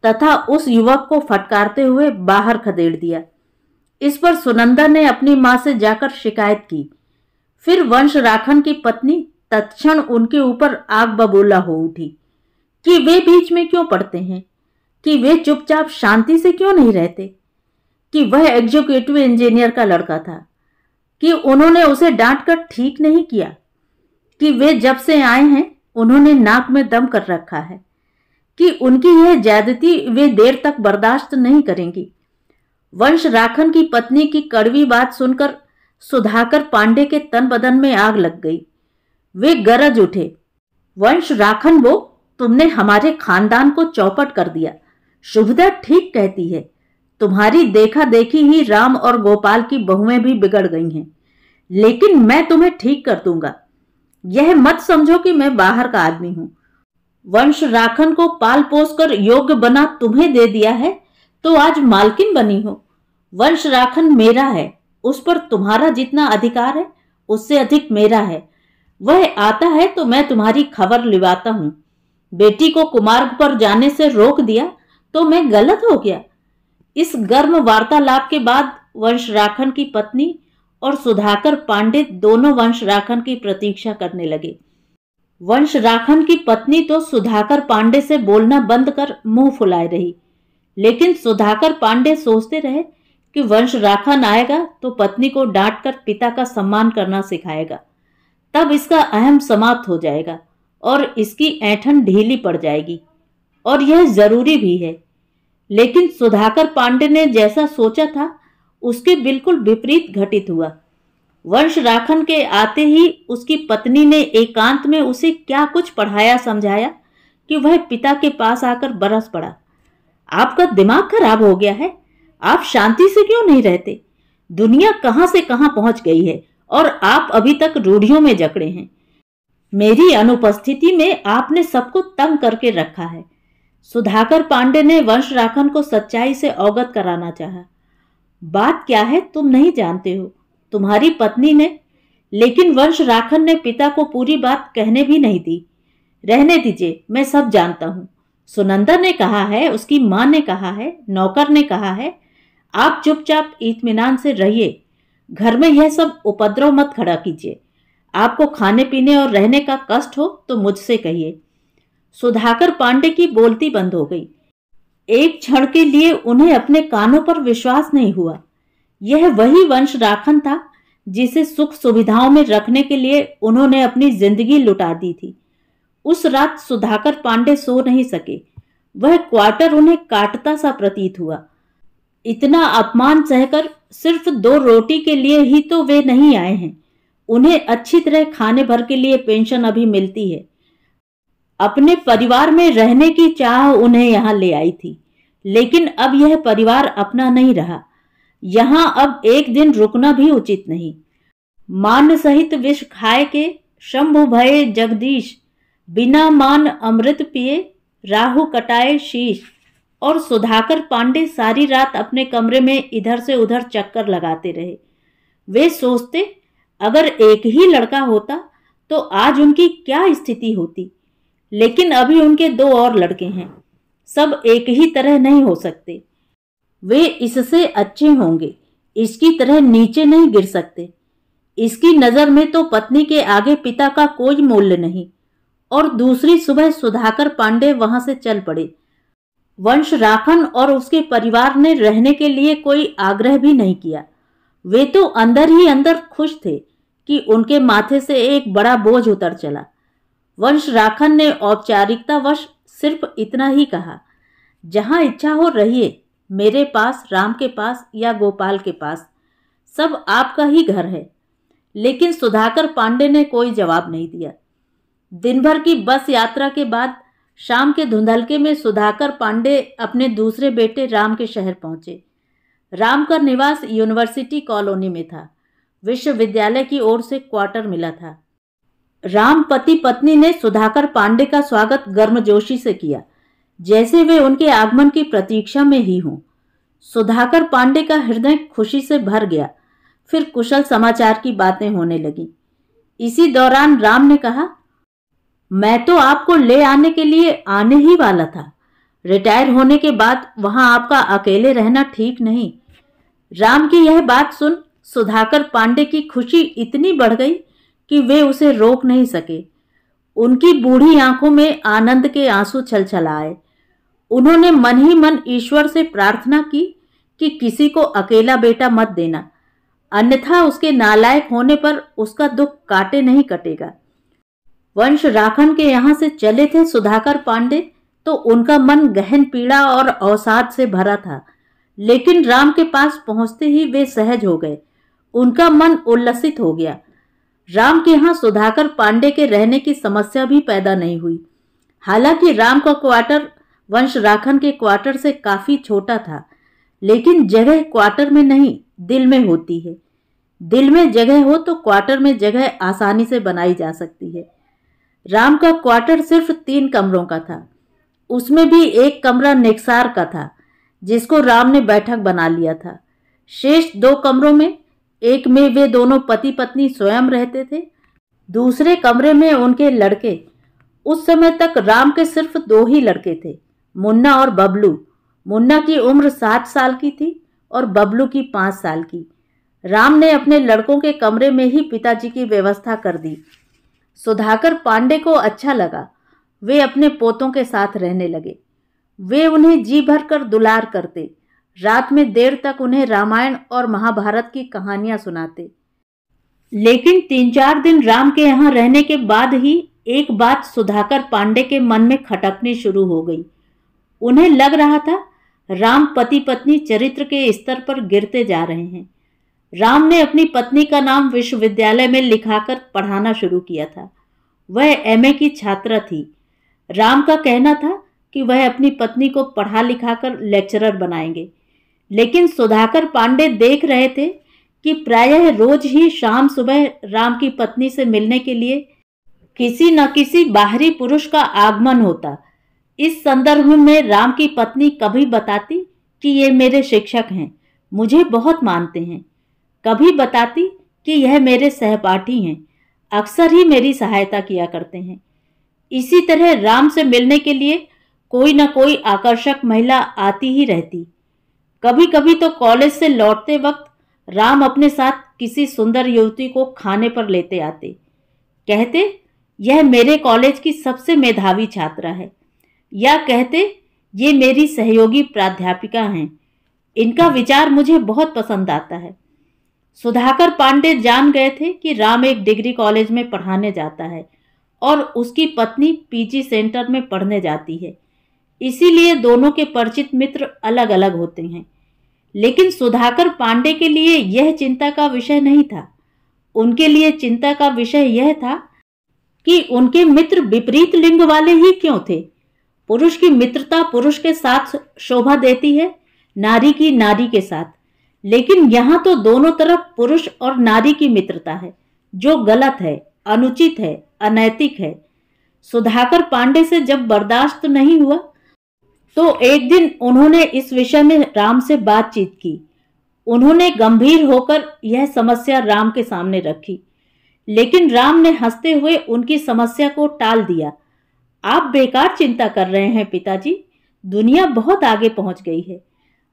तथा उस युवक को फटकारते हुए बाहर खदेड़ दिया इस पर सुनंदा ने अपनी माँ से जाकर शिकायत की फिर वंश राखन की पत्नी तत्क्षण उनके ऊपर आग बबोला हो उठी कि वे बीच में क्यों पड़ते हैं कि वे चुपचाप शांति से क्यों नहीं रहते कि वह एग्जीक्यूटिव इंजीनियर का लड़का था कि उन्होंने उसे डांट कर ठीक नहीं किया कि वे जब से आए हैं उन्होंने नाक में दम कर रखा है कि उनकी यह ज्यादती वे देर तक बर्दाश्त नहीं करेंगी वंश राखन की पत्नी की कड़वी बात सुनकर सुधाकर पांडे के तन बदन में आग लग गई वे गरज उठे वंश राखन वो तुमने हमारे खानदान को चौपट कर दिया शुभदा ठीक कहती है तुम्हारी देखा देखी ही राम और गोपाल की बहुएं भी बिगड़ गई हैं लेकिन मैं तुम्हें ठीक कर दूंगा यह मत समझो कि मैं बाहर का आदमी हूं वंश राखन को पाल पोस कर योग्य बना तुम्हें दे दिया है तो आज मालकिन बनी हो वंश राखन मेरा है उस पर तुम्हारा जितना अधिकार है उससे अधिक मेरा है वह आता है तो मैं तुम्हारी खबर लिवाता हूँ बेटी को कुमार्ग पर जाने से रोक दिया तो मैं गलत हो गया इस गर्म वार्तालाप के बाद वंश राखन की पत्नी और सुधाकर पांडे दोनों वंश राखन की प्रतीक्षा करने लगे वंश राखन की पत्नी तो सुधाकर पांडे से बोलना बंद कर मुंह फुलाए रही लेकिन सुधाकर पांडे सोचते रहे कि वंश राखन आएगा तो पत्नी को डांट कर पिता का सम्मान करना सिखाएगा तब इसका अहम समाप्त हो जाएगा और इसकी ऐठन ढीली पड़ जाएगी और यह जरूरी भी है लेकिन सुधाकर पांडे ने जैसा सोचा था उसके बिल्कुल विपरीत घटित हुआ वंश राखन के आते ही उसकी पत्नी ने एकांत में उसे क्या कुछ पढ़ाया समझाया कि वह पिता के पास आकर बरस पड़ा आपका दिमाग खराब हो गया है आप शांति से क्यों नहीं रहते दुनिया कहां से कहां पहुंच गई है और आप अभी तक रूढ़ियों में जकड़े हैं मेरी अनुपस्थिति में आपने सबको तंग करके रखा है सुधाकर पांडे ने वंश राखन को सच्चाई से अवगत कराना चाहा बात क्या है तुम नहीं जानते हो तुम्हारी पत्नी ने लेकिन वंश राखन ने पिता को पूरी बात कहने भी नहीं दी रहने दीजिए मैं सब जानता हूँ सुनंदा ने कहा है उसकी माँ ने कहा है नौकर ने कहा है आप चुपचाप इतमान से रहिए घर में यह सब उपद्रव मत खड़ा कीजिए आपको खाने पीने और रहने का कष्ट हो तो मुझसे कहिए सुधाकर पांडे की बोलती बंद हो गई एक क्षण के लिए उन्हें अपने कानों पर विश्वास नहीं हुआ यह वही वंश राखन था जिसे सुख सुविधाओं में रखने के लिए उन्होंने अपनी जिंदगी लुटा दी थी उस रात सुधाकर पांडे सो नहीं सके वह क्वार्टर उन्हें काटता सा प्रतीत हुआ इतना अपमान सहकर सिर्फ दो रोटी के लिए ही तो वे नहीं आए हैं उन्हें अच्छी तरह खाने भर के लिए पेंशन अभी मिलती है अपने परिवार में रहने की चाह उन्हें यहाँ ले आई थी लेकिन अब यह परिवार अपना नहीं रहा यहाँ अब एक दिन रुकना भी उचित नहीं मान सहित विष खाए के शंभु भय जगदीश बिना मान अमृत पिए राहु कटाए शीश और सुधाकर पांडे सारी रात अपने कमरे में इधर से उधर चक्कर लगाते रहे वे सोचते अगर एक ही लड़का होता तो आज उनकी क्या स्थिति होती लेकिन अभी उनके दो और लड़के हैं सब एक ही तरह नहीं हो सकते वे इससे अच्छे होंगे इसकी तरह नीचे नहीं गिर सकते इसकी नज़र में तो पत्नी के आगे पिता का कोई मूल्य नहीं और दूसरी सुबह सुधाकर पांडे वहां से चल पड़े वंश राखन और उसके परिवार ने रहने के लिए कोई आग्रह भी नहीं किया वे तो अंदर ही अंदर खुश थे कि उनके माथे से एक बड़ा बोझ उतर चला वंश राखन ने औपचारिकतावश सिर्फ इतना ही कहा जहां इच्छा हो रहिए मेरे पास राम के पास या गोपाल के पास सब आपका ही घर है लेकिन सुधाकर पांडे ने कोई जवाब नहीं दिया दिन भर की बस यात्रा के बाद शाम के धुंधलके में सुधाकर पांडे अपने दूसरे बेटे राम के शहर पहुंचे राम का निवास यूनिवर्सिटी कॉलोनी में था विश्वविद्यालय की ओर से क्वार्टर मिला था राम पति पत्नी ने सुधाकर पांडे का स्वागत गर्मजोशी से किया जैसे वे उनके आगमन की प्रतीक्षा में ही हों सुधाकर पांडे का हृदय खुशी से भर गया फिर कुशल समाचार की बातें होने लगी इसी दौरान राम ने कहा मैं तो आपको ले आने के लिए आने ही वाला था रिटायर होने के बाद वहां आपका अकेले रहना ठीक नहीं राम की यह बात सुन सुधाकर पांडे की खुशी इतनी बढ़ गई कि वे उसे रोक नहीं सके उनकी बूढ़ी आंखों में आनंद के आंसू छलछलाए उन्होंने मन ही मन ईश्वर से प्रार्थना की कि किसी को अकेला बेटा मत देना अन्यथा उसके नालायक होने पर उसका दुख काटे नहीं कटेगा वंश राखन के यहां से चले थे सुधाकर पांडे तो उनका मन गहन पीड़ा और अवसाद से भरा था लेकिन राम के पास पहुंचते ही वे सहज हो गए उनका मन उल्लसित हो गया राम के यहाँ सुधाकर पांडे के रहने की समस्या भी पैदा नहीं हुई हालांकि राम का क्वार्टर वंश राखन के क्वार्टर से काफी छोटा था लेकिन जगह क्वार्टर में नहीं दिल में होती है दिल में जगह हो तो क्वार्टर में जगह आसानी से बनाई जा सकती है राम का क्वार्टर सिर्फ तीन कमरों का था उसमें भी एक कमरा नेक्सार का था जिसको राम ने बैठक बना लिया था शेष दो कमरों में एक में वे दोनों पति पत्नी स्वयं रहते थे दूसरे कमरे में उनके लड़के उस समय तक राम के सिर्फ दो ही लड़के थे मुन्ना और बबलू मुन्ना की उम्र सात साल की थी और बबलू की पाँच साल की राम ने अपने लड़कों के कमरे में ही पिताजी की व्यवस्था कर दी सुधाकर पांडे को अच्छा लगा वे अपने पोतों के साथ रहने लगे वे उन्हें जी भर कर दुलार करते रात में देर तक उन्हें रामायण और महाभारत की कहानियां सुनाते लेकिन तीन चार दिन राम के यहाँ रहने के बाद ही एक बात सुधाकर पांडे के मन में खटकनी शुरू हो गई उन्हें लग रहा था राम पति पत्नी चरित्र के स्तर पर गिरते जा रहे हैं राम ने अपनी पत्नी का नाम विश्वविद्यालय में लिखाकर पढ़ाना शुरू किया था वह एम की छात्रा थी राम का कहना था कि वह अपनी पत्नी को पढ़ा लिखाकर लेक्चरर बनाएंगे लेकिन सुधाकर पांडे देख रहे थे कि प्रायः रोज ही शाम सुबह राम की पत्नी से मिलने के लिए किसी न किसी बाहरी पुरुष का आगमन होता इस संदर्भ में राम की पत्नी कभी बताती कि ये मेरे शिक्षक हैं मुझे बहुत मानते हैं कभी बताती कि यह मेरे सहपाठी हैं अक्सर ही मेरी सहायता किया करते हैं इसी तरह राम से मिलने के लिए कोई ना कोई आकर्षक महिला आती ही रहती कभी कभी तो कॉलेज से लौटते वक्त राम अपने साथ किसी सुंदर युवती को खाने पर लेते आते कहते यह मेरे कॉलेज की सबसे मेधावी छात्रा है या कहते ये मेरी सहयोगी प्राध्यापिका हैं इनका विचार मुझे बहुत पसंद आता है सुधाकर पांडे जान गए थे कि राम एक डिग्री कॉलेज में पढ़ाने जाता है और उसकी पत्नी पीजी सेंटर में पढ़ने जाती है इसीलिए दोनों के परिचित मित्र अलग अलग होते हैं लेकिन सुधाकर पांडे के लिए यह चिंता का विषय नहीं था उनके लिए चिंता का विषय यह था कि उनके मित्र विपरीत लिंग वाले ही क्यों थे पुरुष की मित्रता पुरुष के साथ शोभा देती है नारी की नारी के साथ लेकिन यहाँ तो दोनों तरफ पुरुष और नारी की मित्रता है जो गलत है अनुचित है अनैतिक है सुधाकर पांडे से जब बर्दाश्त नहीं हुआ तो एक दिन उन्होंने इस विषय में राम से बातचीत की उन्होंने गंभीर होकर यह समस्या राम के सामने रखी लेकिन राम ने हंसते हुए उनकी समस्या को टाल दिया आप बेकार चिंता कर रहे हैं पिताजी दुनिया बहुत आगे पहुंच गई है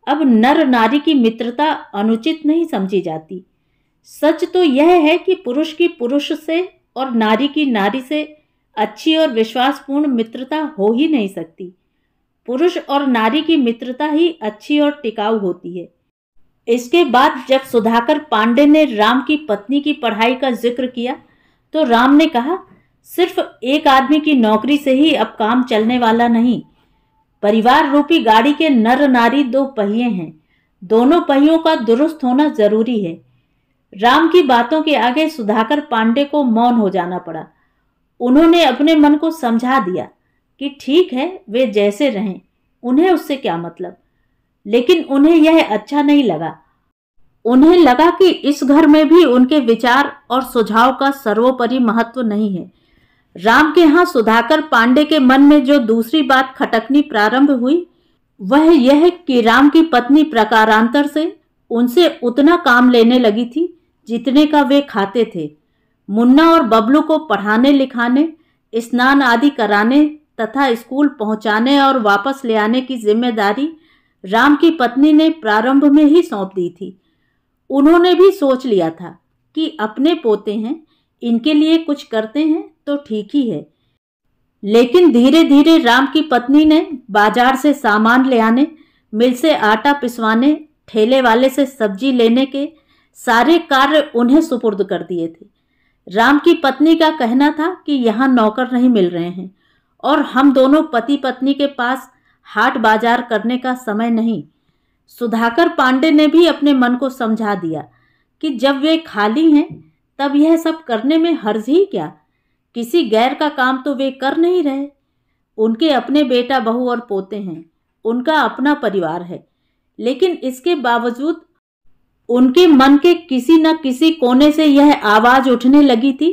अब नर नारी की मित्रता अनुचित नहीं समझी जाती सच तो यह है कि पुरुष की पुरुष से और नारी की नारी से अच्छी और विश्वासपूर्ण मित्रता हो ही नहीं सकती पुरुष और नारी की मित्रता ही अच्छी और टिकाऊ होती है इसके बाद जब सुधाकर पांडे ने राम की पत्नी की पढ़ाई का जिक्र किया तो राम ने कहा सिर्फ एक आदमी की नौकरी से ही अब काम चलने वाला नहीं परिवार रूपी गाड़ी के नर नारी दो पहिए हैं दोनों पहियों का दुरुस्त होना जरूरी है राम की बातों के आगे सुधाकर पांडे को मौन हो जाना पड़ा उन्होंने अपने मन को समझा दिया कि ठीक है वे जैसे रहें उन्हें उससे क्या मतलब लेकिन उन्हें यह अच्छा नहीं लगा उन्हें लगा कि इस घर में भी उनके विचार और सुझाव का सर्वोपरि महत्व नहीं है राम के यहाँ सुधाकर पांडे के मन में जो दूसरी बात खटकनी प्रारंभ हुई वह यह कि राम की पत्नी प्रकारांतर से उनसे उतना काम लेने लगी थी जितने का वे खाते थे मुन्ना और बबलू को पढ़ाने लिखाने स्नान आदि कराने तथा स्कूल पहुंचाने और वापस ले आने की जिम्मेदारी राम की पत्नी ने प्रारंभ में ही सौंप दी थी उन्होंने भी सोच लिया था कि अपने पोते हैं इनके लिए कुछ करते हैं तो ठीक ही है लेकिन धीरे धीरे राम की पत्नी ने बाजार से सामान ले आने मिल से आटा पिसवाने ठेले वाले से सब्जी लेने के सारे कार्य उन्हें सुपुर्द कर दिए थे राम की पत्नी का कहना था कि यहाँ नौकर नहीं मिल रहे हैं और हम दोनों पति पत्नी के पास हाट बाजार करने का समय नहीं सुधाकर पांडे ने भी अपने मन को समझा दिया कि जब वे खाली हैं तब यह सब करने में हर्ज ही क्या किसी गैर का काम तो वे कर नहीं रहे उनके अपने बेटा बहू और पोते हैं उनका अपना परिवार है लेकिन इसके बावजूद उनके मन के किसी न किसी कोने से यह आवाज उठने लगी थी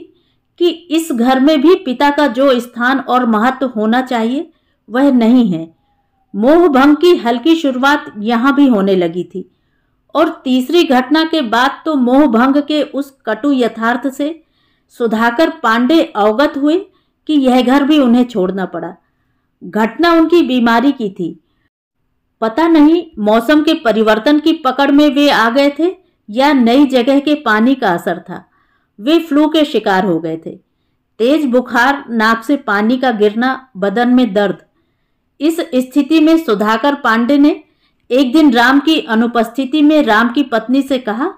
कि इस घर में भी पिता का जो स्थान और महत्व होना चाहिए वह नहीं है मोह भंग की हल्की शुरुआत यहाँ भी होने लगी थी और तीसरी घटना के बाद तो मोह भंग के उस कटु यथार्थ से सुधाकर पांडे अवगत हुए कि यह घर भी उन्हें छोड़ना पड़ा घटना उनकी बीमारी की थी पता नहीं मौसम के परिवर्तन की पकड़ में वे आ गए थे या नई जगह के पानी का असर था वे फ्लू के शिकार हो गए थे तेज बुखार नाक से पानी का गिरना बदन में दर्द इस स्थिति में सुधाकर पांडे ने एक दिन राम की अनुपस्थिति में राम की पत्नी से कहा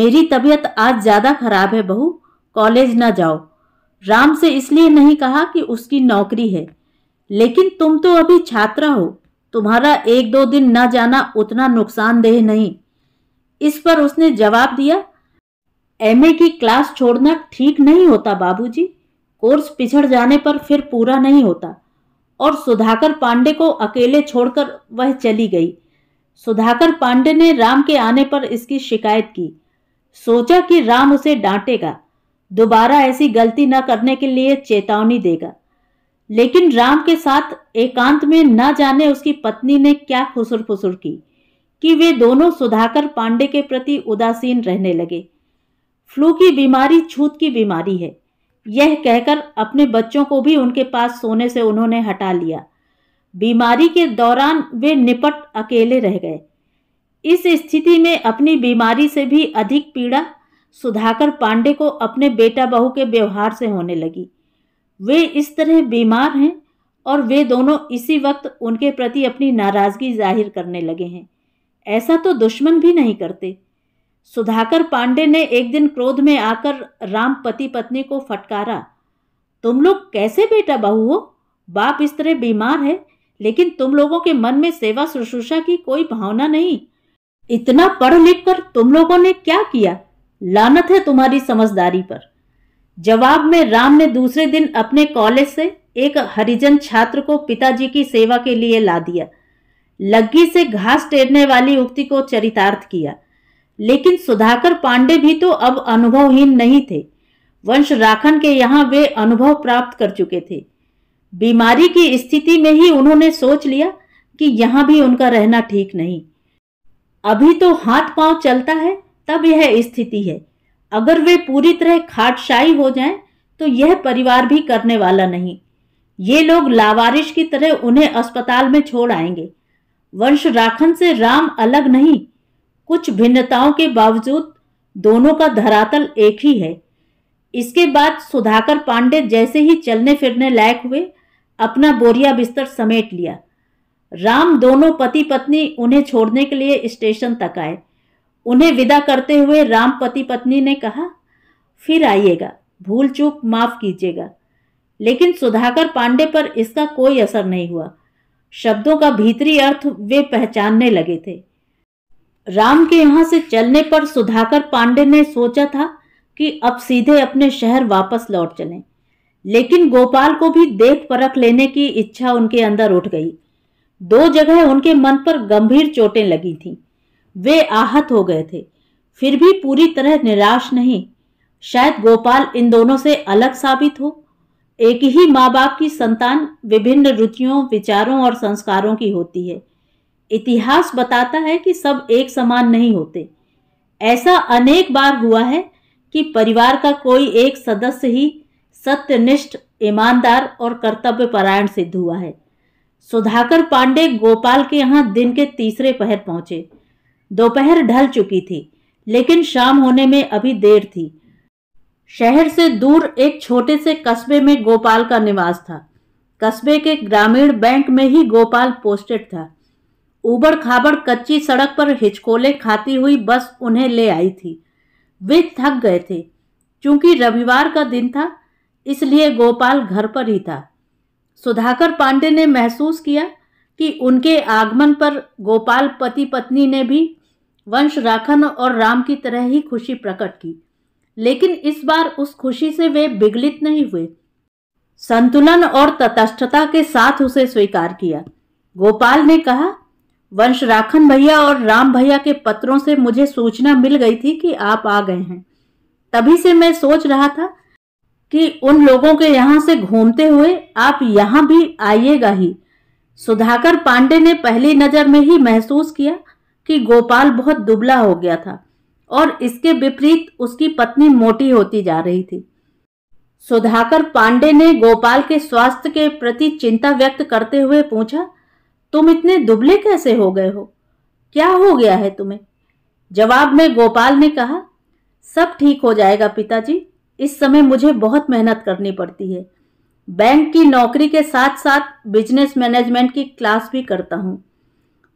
मेरी तबीयत आज ज़्यादा खराब है बहू कॉलेज न जाओ राम से इसलिए नहीं कहा कि उसकी नौकरी है लेकिन तुम तो अभी छात्रा हो तुम्हारा एक दो दिन न जाना उतना नुकसानदेह नहीं इस पर उसने जवाब दिया एमए की क्लास छोड़ना ठीक नहीं होता बाबूजी कोर्स पिछड़ जाने पर फिर पूरा नहीं होता और सुधाकर पांडे को अकेले छोड़कर वह चली गई सुधाकर पांडे ने राम के आने पर इसकी शिकायत की सोचा कि राम उसे डांटेगा दोबारा ऐसी गलती न करने के लिए चेतावनी देगा लेकिन राम के साथ एकांत में न जाने उसकी पत्नी ने क्या फुसुर फुसुर की कि वे दोनों सुधाकर पांडे के प्रति उदासीन रहने लगे फ्लू की बीमारी छूत की बीमारी है यह कहकर अपने बच्चों को भी उनके पास सोने से उन्होंने हटा लिया बीमारी के दौरान वे निपट अकेले रह गए इस स्थिति में अपनी बीमारी से भी अधिक पीड़ा सुधाकर पांडे को अपने बेटा बहू के व्यवहार से होने लगी वे इस तरह बीमार हैं और वे दोनों इसी वक्त उनके प्रति अपनी नाराज़गी जाहिर करने लगे हैं ऐसा तो दुश्मन भी नहीं करते सुधाकर पांडे ने एक दिन क्रोध में आकर राम पति पत्नी को फटकारा तुम लोग कैसे बेटा बहू हो बाप इस तरह बीमार है लेकिन तुम लोगों के मन में सेवा शुश्रूषा की कोई भावना नहीं इतना पढ़ लिख कर तुम लोगों ने क्या किया लानत है तुम्हारी समझदारी पर जवाब में राम ने दूसरे दिन अपने कॉलेज से एक हरिजन छात्र को पिताजी की सेवा के लिए ला दिया लग्गी से घास टेरने वाली उक्ति को चरितार्थ किया लेकिन सुधाकर पांडे भी तो अब अनुभवहीन नहीं थे वंश राखन के यहाँ वे अनुभव प्राप्त कर चुके थे बीमारी की स्थिति में ही उन्होंने सोच लिया कि यहाँ भी उनका रहना ठीक नहीं अभी तो हाथ पांव चलता है तब यह स्थिति है अगर वे पूरी तरह खाटशाही हो जाएं तो यह परिवार भी करने वाला नहीं ये लोग लावारिश की तरह उन्हें अस्पताल में छोड़ आएंगे वंश राखन से राम अलग नहीं कुछ भिन्नताओं के बावजूद दोनों का धरातल एक ही है इसके बाद सुधाकर पांडे जैसे ही चलने फिरने लायक हुए अपना बोरिया बिस्तर समेट लिया राम दोनों पति पत्नी उन्हें छोड़ने के लिए स्टेशन तक आए उन्हें विदा करते हुए राम पति पत्नी ने कहा फिर आइएगा भूल चूक माफ कीजिएगा लेकिन सुधाकर पांडे पर इसका कोई असर नहीं हुआ शब्दों का भीतरी अर्थ वे पहचानने लगे थे राम के यहां से चलने पर सुधाकर पांडे ने सोचा था कि अब सीधे अपने शहर वापस लौट चलें लेकिन गोपाल को भी देख परख लेने की इच्छा उनके अंदर उठ गई दो जगह उनके मन पर गंभीर चोटें लगी थीं वे आहत हो गए थे फिर भी पूरी तरह निराश नहीं शायद गोपाल इन दोनों से अलग साबित हो एक ही माँ बाप की संतान विभिन्न रुचियों विचारों और संस्कारों की होती है इतिहास बताता है कि सब एक समान नहीं होते ऐसा अनेक बार हुआ है कि परिवार का कोई एक सदस्य ही सत्यनिष्ठ ईमानदार और कर्तव्य परायण सिद्ध हुआ है सुधाकर पांडे गोपाल के यहाँ दिन के तीसरे पहर पहुंचे दोपहर ढल चुकी थी लेकिन शाम होने में अभी देर थी शहर से दूर एक छोटे से कस्बे में गोपाल का निवास था कस्बे के ग्रामीण बैंक में ही गोपाल पोस्टेड था उबड़ खाबड़ कच्ची सड़क पर हिचकोले खाती हुई बस उन्हें ले आई थी वे थक गए थे क्योंकि रविवार का दिन था इसलिए गोपाल घर पर ही था सुधाकर पांडे ने महसूस किया कि उनके आगमन पर गोपाल पति पत्नी ने भी वंश राखन और राम की तरह ही खुशी प्रकट की लेकिन इस बार उस खुशी से वे बिगलित नहीं हुए संतुलन और तटस्थता के साथ उसे स्वीकार किया गोपाल ने कहा वंश राखन भैया और राम भैया के पत्रों से मुझे सूचना मिल गई थी कि आप आ गए हैं तभी से मैं सोच रहा था कि उन लोगों के यहाँ से घूमते हुए आप यहाँ भी आइएगा ही सुधाकर पांडे ने पहली नज़र में ही महसूस किया कि गोपाल बहुत दुबला हो गया था और इसके विपरीत उसकी पत्नी मोटी होती जा रही थी सुधाकर पांडे ने गोपाल के स्वास्थ्य के प्रति चिंता व्यक्त करते हुए पूछा तुम इतने दुबले कैसे हो गए हो क्या हो गया है तुम्हें जवाब में गोपाल ने कहा सब ठीक हो जाएगा पिताजी इस समय मुझे बहुत मेहनत करनी पड़ती है बैंक की नौकरी के साथ साथ बिजनेस मैनेजमेंट की क्लास भी करता हूँ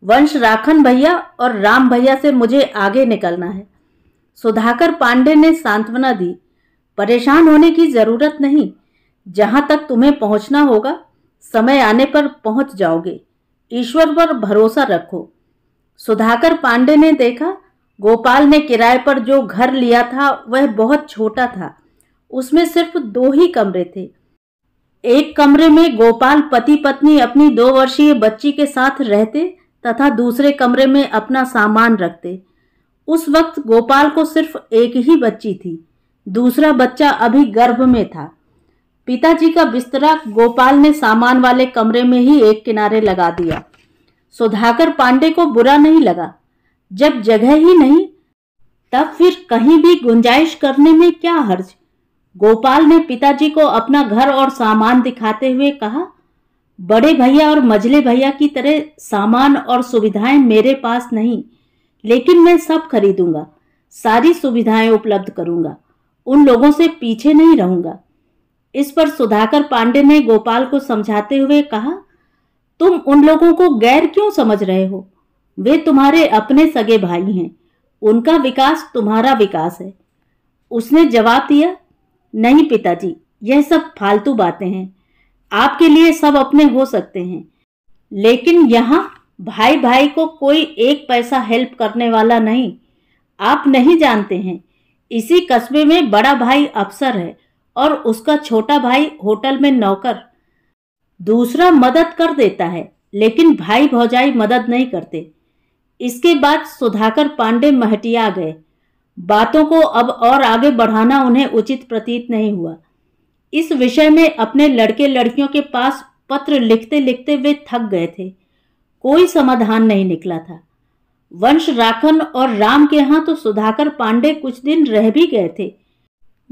वंश राखन भैया और राम भैया से मुझे आगे निकलना है सुधाकर पांडे ने सांत्वना दी परेशान होने की ज़रूरत नहीं जहाँ तक तुम्हें पहुँचना होगा समय आने पर पहुँच जाओगे ईश्वर पर भरोसा रखो सुधाकर पांडे ने देखा गोपाल ने किराए पर जो घर लिया था वह बहुत छोटा था उसमें सिर्फ दो ही कमरे थे एक कमरे में गोपाल पति पत्नी अपनी दो वर्षीय बच्ची के साथ रहते तथा दूसरे कमरे में अपना सामान रखते उस वक्त गोपाल को सिर्फ एक ही बच्ची थी दूसरा बच्चा अभी गर्भ में था पिताजी का बिस्तरा गोपाल ने सामान वाले कमरे में ही एक किनारे लगा दिया सुधाकर पांडे को बुरा नहीं लगा जब जगह ही नहीं तब फिर कहीं भी गुंजाइश करने में क्या हर्ज गोपाल ने पिताजी को अपना घर और सामान दिखाते हुए कहा बड़े भैया और मझले भैया की तरह सामान और सुविधाएं मेरे पास नहीं लेकिन मैं सब खरीदूंगा सारी सुविधाएं उपलब्ध करूंगा उन लोगों से पीछे नहीं रहूंगा इस पर सुधाकर पांडे ने गोपाल को समझाते हुए कहा तुम उन लोगों को गैर क्यों समझ रहे हो वे तुम्हारे अपने सगे भाई हैं उनका विकास तुम्हारा विकास है उसने जवाब दिया नहीं पिताजी यह सब फालतू बातें हैं आपके लिए सब अपने हो सकते हैं लेकिन यहाँ भाई भाई को कोई एक पैसा हेल्प करने वाला नहीं आप नहीं जानते हैं इसी कस्बे में बड़ा भाई अफसर है और उसका छोटा भाई होटल में नौकर दूसरा मदद कर देता है लेकिन भाई भौजाई मदद नहीं करते इसके बाद सुधाकर पांडे महटिया गए बातों को अब और आगे बढ़ाना उन्हें उचित प्रतीत नहीं हुआ इस विषय में अपने लड़के लड़कियों के पास पत्र लिखते लिखते वे थक गए थे कोई समाधान नहीं निकला था वंश राखन और राम के यहाँ तो सुधाकर पांडे कुछ दिन रह भी गए थे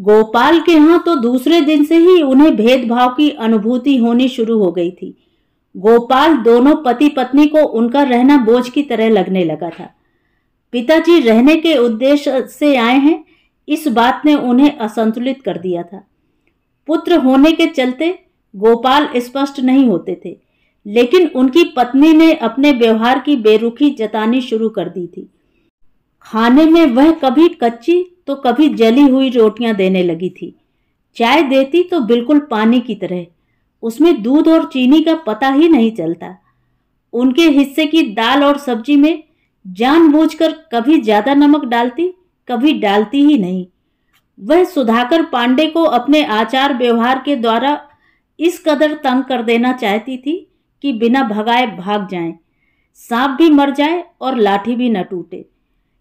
गोपाल के यहाँ तो दूसरे दिन से ही उन्हें भेदभाव की अनुभूति होनी शुरू हो गई थी गोपाल दोनों पति पत्नी को उनका रहना बोझ की तरह लगने लगा था पिताजी रहने के उद्देश्य से आए हैं इस बात ने उन्हें असंतुलित कर दिया था पुत्र होने के चलते गोपाल स्पष्ट नहीं होते थे लेकिन उनकी पत्नी ने अपने व्यवहार की बेरुखी जतानी शुरू कर दी थी खाने में वह कभी कच्ची तो कभी जली हुई रोटियां देने लगी थी चाय देती तो बिल्कुल पानी की तरह उसमें दूध और चीनी का पता ही नहीं चलता उनके हिस्से की दाल और सब्जी में जानबूझकर कभी ज्यादा नमक डालती कभी डालती ही नहीं वह सुधाकर पांडे को अपने आचार व्यवहार के द्वारा इस कदर तंग कर देना चाहती थी कि बिना भगाए भाग जाए सांप भी मर जाए और लाठी भी न टूटे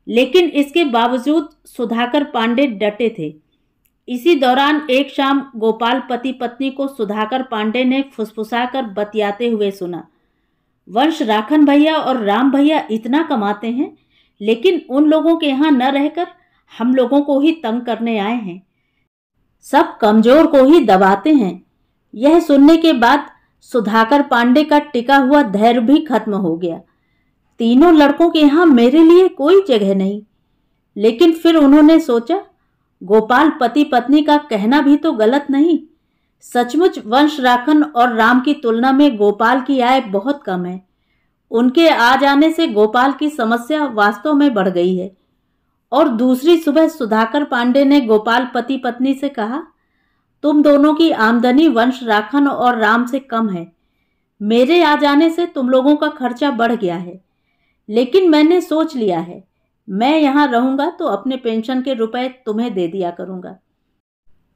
लेकिन इसके बावजूद सुधाकर पांडे डटे थे इसी दौरान एक शाम गोपाल पति पत्नी को सुधाकर पांडे ने फुसफुसाकर बतियाते हुए सुना वंश राखन भैया और राम भैया इतना कमाते हैं लेकिन उन लोगों के यहाँ न रहकर हम लोगों को ही तंग करने आए हैं सब कमजोर को ही दबाते हैं यह सुनने के बाद सुधाकर पांडे का टिका हुआ धैर्य भी खत्म हो गया तीनों लड़कों के यहाँ मेरे लिए कोई जगह नहीं लेकिन फिर उन्होंने सोचा गोपाल पति पत्नी का कहना भी तो गलत नहीं सचमुच वंश राखन और राम की तुलना में गोपाल की आय बहुत कम है उनके आ जाने से गोपाल की समस्या वास्तव में बढ़ गई है और दूसरी सुबह सुधाकर पांडे ने गोपाल पति पत्नी से कहा तुम दोनों की आमदनी वंश राखन और राम से कम है मेरे आ जाने से तुम लोगों का खर्चा बढ़ गया है लेकिन मैंने सोच लिया है मैं यहाँ रहूँगा तो अपने पेंशन के रुपए तुम्हें दे दिया करूँगा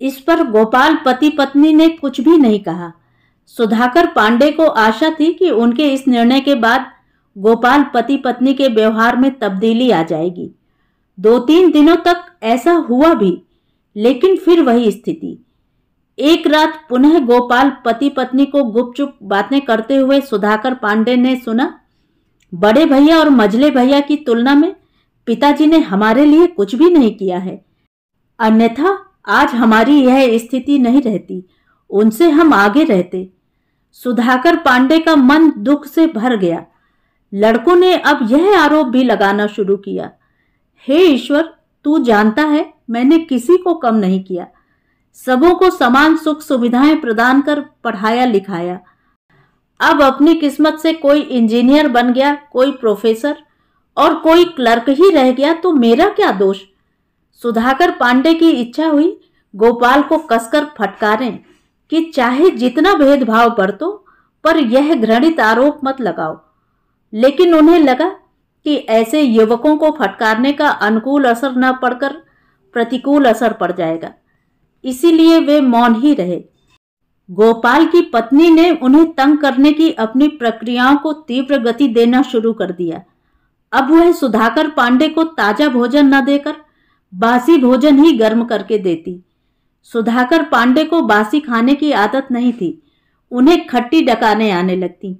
इस पर गोपाल पति पत्नी ने कुछ भी नहीं कहा सुधाकर पांडे को आशा थी कि उनके इस निर्णय के बाद गोपाल पति पत्नी के व्यवहार में तब्दीली आ जाएगी दो तीन दिनों तक ऐसा हुआ भी लेकिन फिर वही स्थिति एक रात पुनः गोपाल पति पत्नी को गुपचुप बातें करते हुए सुधाकर पांडे ने सुना बड़े भैया और मझले भैया की तुलना में पिताजी ने हमारे लिए कुछ भी नहीं किया है अन्यथा आज हमारी यह स्थिति नहीं रहती उनसे हम आगे रहते सुधाकर पांडे का मन दुख से भर गया लड़कों ने अब यह आरोप भी लगाना शुरू किया हे ईश्वर तू जानता है मैंने किसी को कम नहीं किया सबों को समान सुख सुविधाएं प्रदान कर पढ़ाया लिखाया अब अपनी किस्मत से कोई इंजीनियर बन गया कोई प्रोफेसर और कोई क्लर्क ही रह गया तो मेरा क्या दोष सुधाकर पांडे की इच्छा हुई गोपाल को कसकर फटकारें कि चाहे जितना भेदभाव बरतो पर यह घृणित आरोप मत लगाओ लेकिन उन्हें लगा कि ऐसे युवकों को फटकारने का अनुकूल असर न पड़कर प्रतिकूल असर पड़ जाएगा इसीलिए वे मौन ही रहे गोपाल की पत्नी ने उन्हें तंग करने की अपनी प्रक्रियाओं को तीव्र गति देना शुरू कर दिया अब वह सुधाकर पांडे को ताजा भोजन न देकर बासी भोजन ही गर्म करके देती सुधाकर पांडे को बासी खाने की आदत नहीं थी उन्हें खट्टी डकाने आने लगती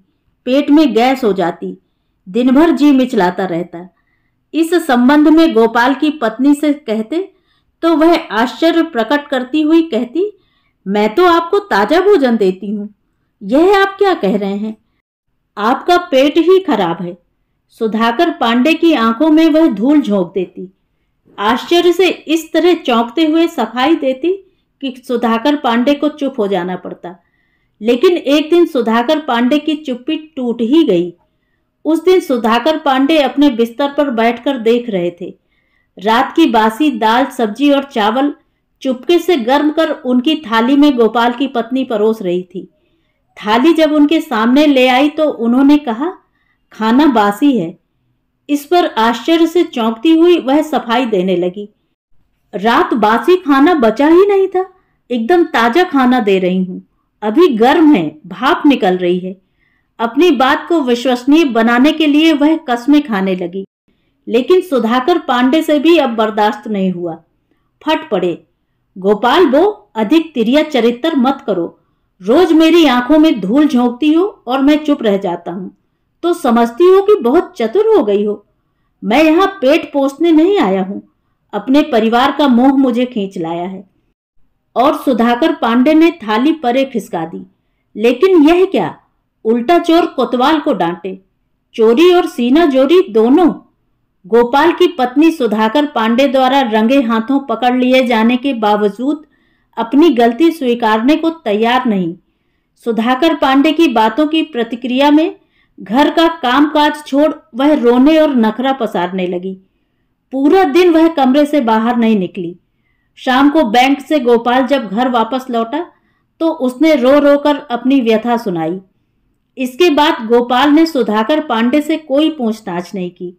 पेट में गैस हो जाती दिन भर जी मिचलाता रहता इस संबंध में गोपाल की पत्नी से कहते तो वह आश्चर्य प्रकट करती हुई कहती मैं तो आपको ताजा भोजन देती हूँ यह आप क्या कह रहे हैं आपका पेट ही खराब है सुधाकर पांडे की आंखों में वह धूल झोंक देती आश्चर्य से इस तरह चौंकते हुए सफाई देती कि सुधाकर पांडे को चुप हो जाना पड़ता लेकिन एक दिन सुधाकर पांडे की चुप्पी टूट ही गई उस दिन सुधाकर पांडे अपने बिस्तर पर बैठकर देख रहे थे रात की बासी दाल सब्जी और चावल चुपके से गर्म कर उनकी थाली में गोपाल की पत्नी परोस रही थी थाली जब उनके सामने ले आई तो उन्होंने कहा खाना बासी है इस पर आश्चर्य से चौंकती हुई वह सफाई देने लगी रात बासी खाना बचा ही नहीं था एकदम ताजा खाना दे रही हूँ अभी गर्म है भाप निकल रही है अपनी बात को विश्वसनीय बनाने के लिए वह कस्में खाने लगी लेकिन सुधाकर पांडे से भी अब बर्दाश्त नहीं हुआ फट पड़े गोपाल बो अधिक तिरिया चरित्र मत करो रोज मेरी आंखों में धूल झोंकती हो और मैं चुप रह जाता हूँ तो समझती हो कि बहुत चतुर हो गई हो मैं यहाँ पेट पोसने नहीं आया हूँ अपने परिवार का मोह मुझे खींच लाया है और सुधाकर पांडे ने थाली परे खिसका दी लेकिन यह क्या उल्टा चोर कोतवाल को डांटे चोरी और सीना जोरी दोनों गोपाल की पत्नी सुधाकर पांडे द्वारा रंगे हाथों पकड़ लिए जाने के बावजूद अपनी गलती स्वीकारने को तैयार नहीं सुधाकर पांडे की बातों की प्रतिक्रिया में घर का कामकाज छोड़ वह रोने और नखरा पसारने लगी पूरा दिन वह कमरे से बाहर नहीं निकली शाम को बैंक से गोपाल जब घर वापस लौटा तो उसने रो रो कर अपनी व्यथा सुनाई इसके बाद गोपाल ने सुधाकर पांडे से कोई पूछताछ नहीं की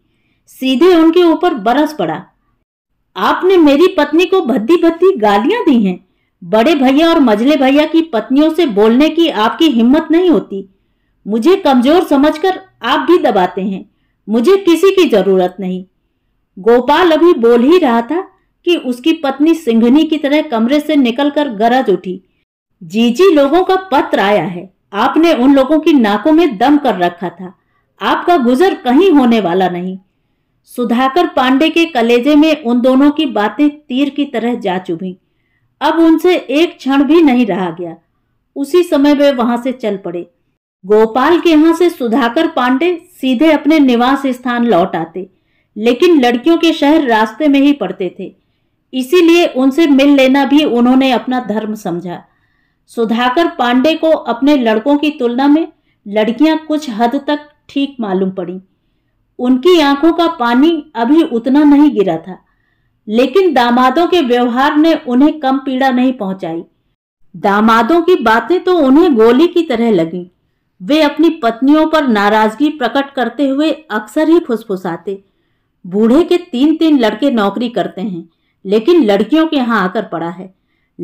सीधे उनके ऊपर बरस पड़ा आपने मेरी पत्नी को भद्दी भद्दी गालियां दी हैं बड़े भैया और मजले भैया की पत्नियों से बोलने की आपकी हिम्मत नहीं होती मुझे कमजोर समझकर आप भी दबाते हैं मुझे किसी की जरूरत नहीं गोपाल अभी बोल ही रहा था कि उसकी पत्नी सिंघनी की तरह कमरे से निकलकर गरज उठी जीजी लोगों का पत्र आया है आपने उन लोगों की नाकों में दम कर रखा था आपका गुजर कहीं होने वाला नहीं सुधाकर पांडे के कलेजे में उन दोनों की बातें तीर की तरह जा चुभी अब उनसे एक क्षण भी नहीं रहा गया उसी समय वे वहां से चल पड़े गोपाल के यहाँ से सुधाकर पांडे सीधे अपने निवास स्थान लौट आते लेकिन लड़कियों के शहर रास्ते में ही पड़ते थे इसीलिए उनसे मिल लेना भी उन्होंने अपना धर्म समझा सुधाकर पांडे को अपने लड़कों की तुलना में लड़कियां कुछ हद तक ठीक मालूम पड़ी उनकी आंखों का पानी अभी उतना नहीं गिरा था लेकिन दामादों के व्यवहार ने उन्हें कम पीड़ा नहीं पहुंचाई दामादों की बातें तो उन्हें गोली की तरह लगी वे अपनी पत्नियों पर नाराजगी प्रकट करते हुए अक्सर ही फुसफुसाते बूढ़े के तीन तीन लड़के नौकरी करते हैं लेकिन लड़कियों के यहाँ आकर पड़ा है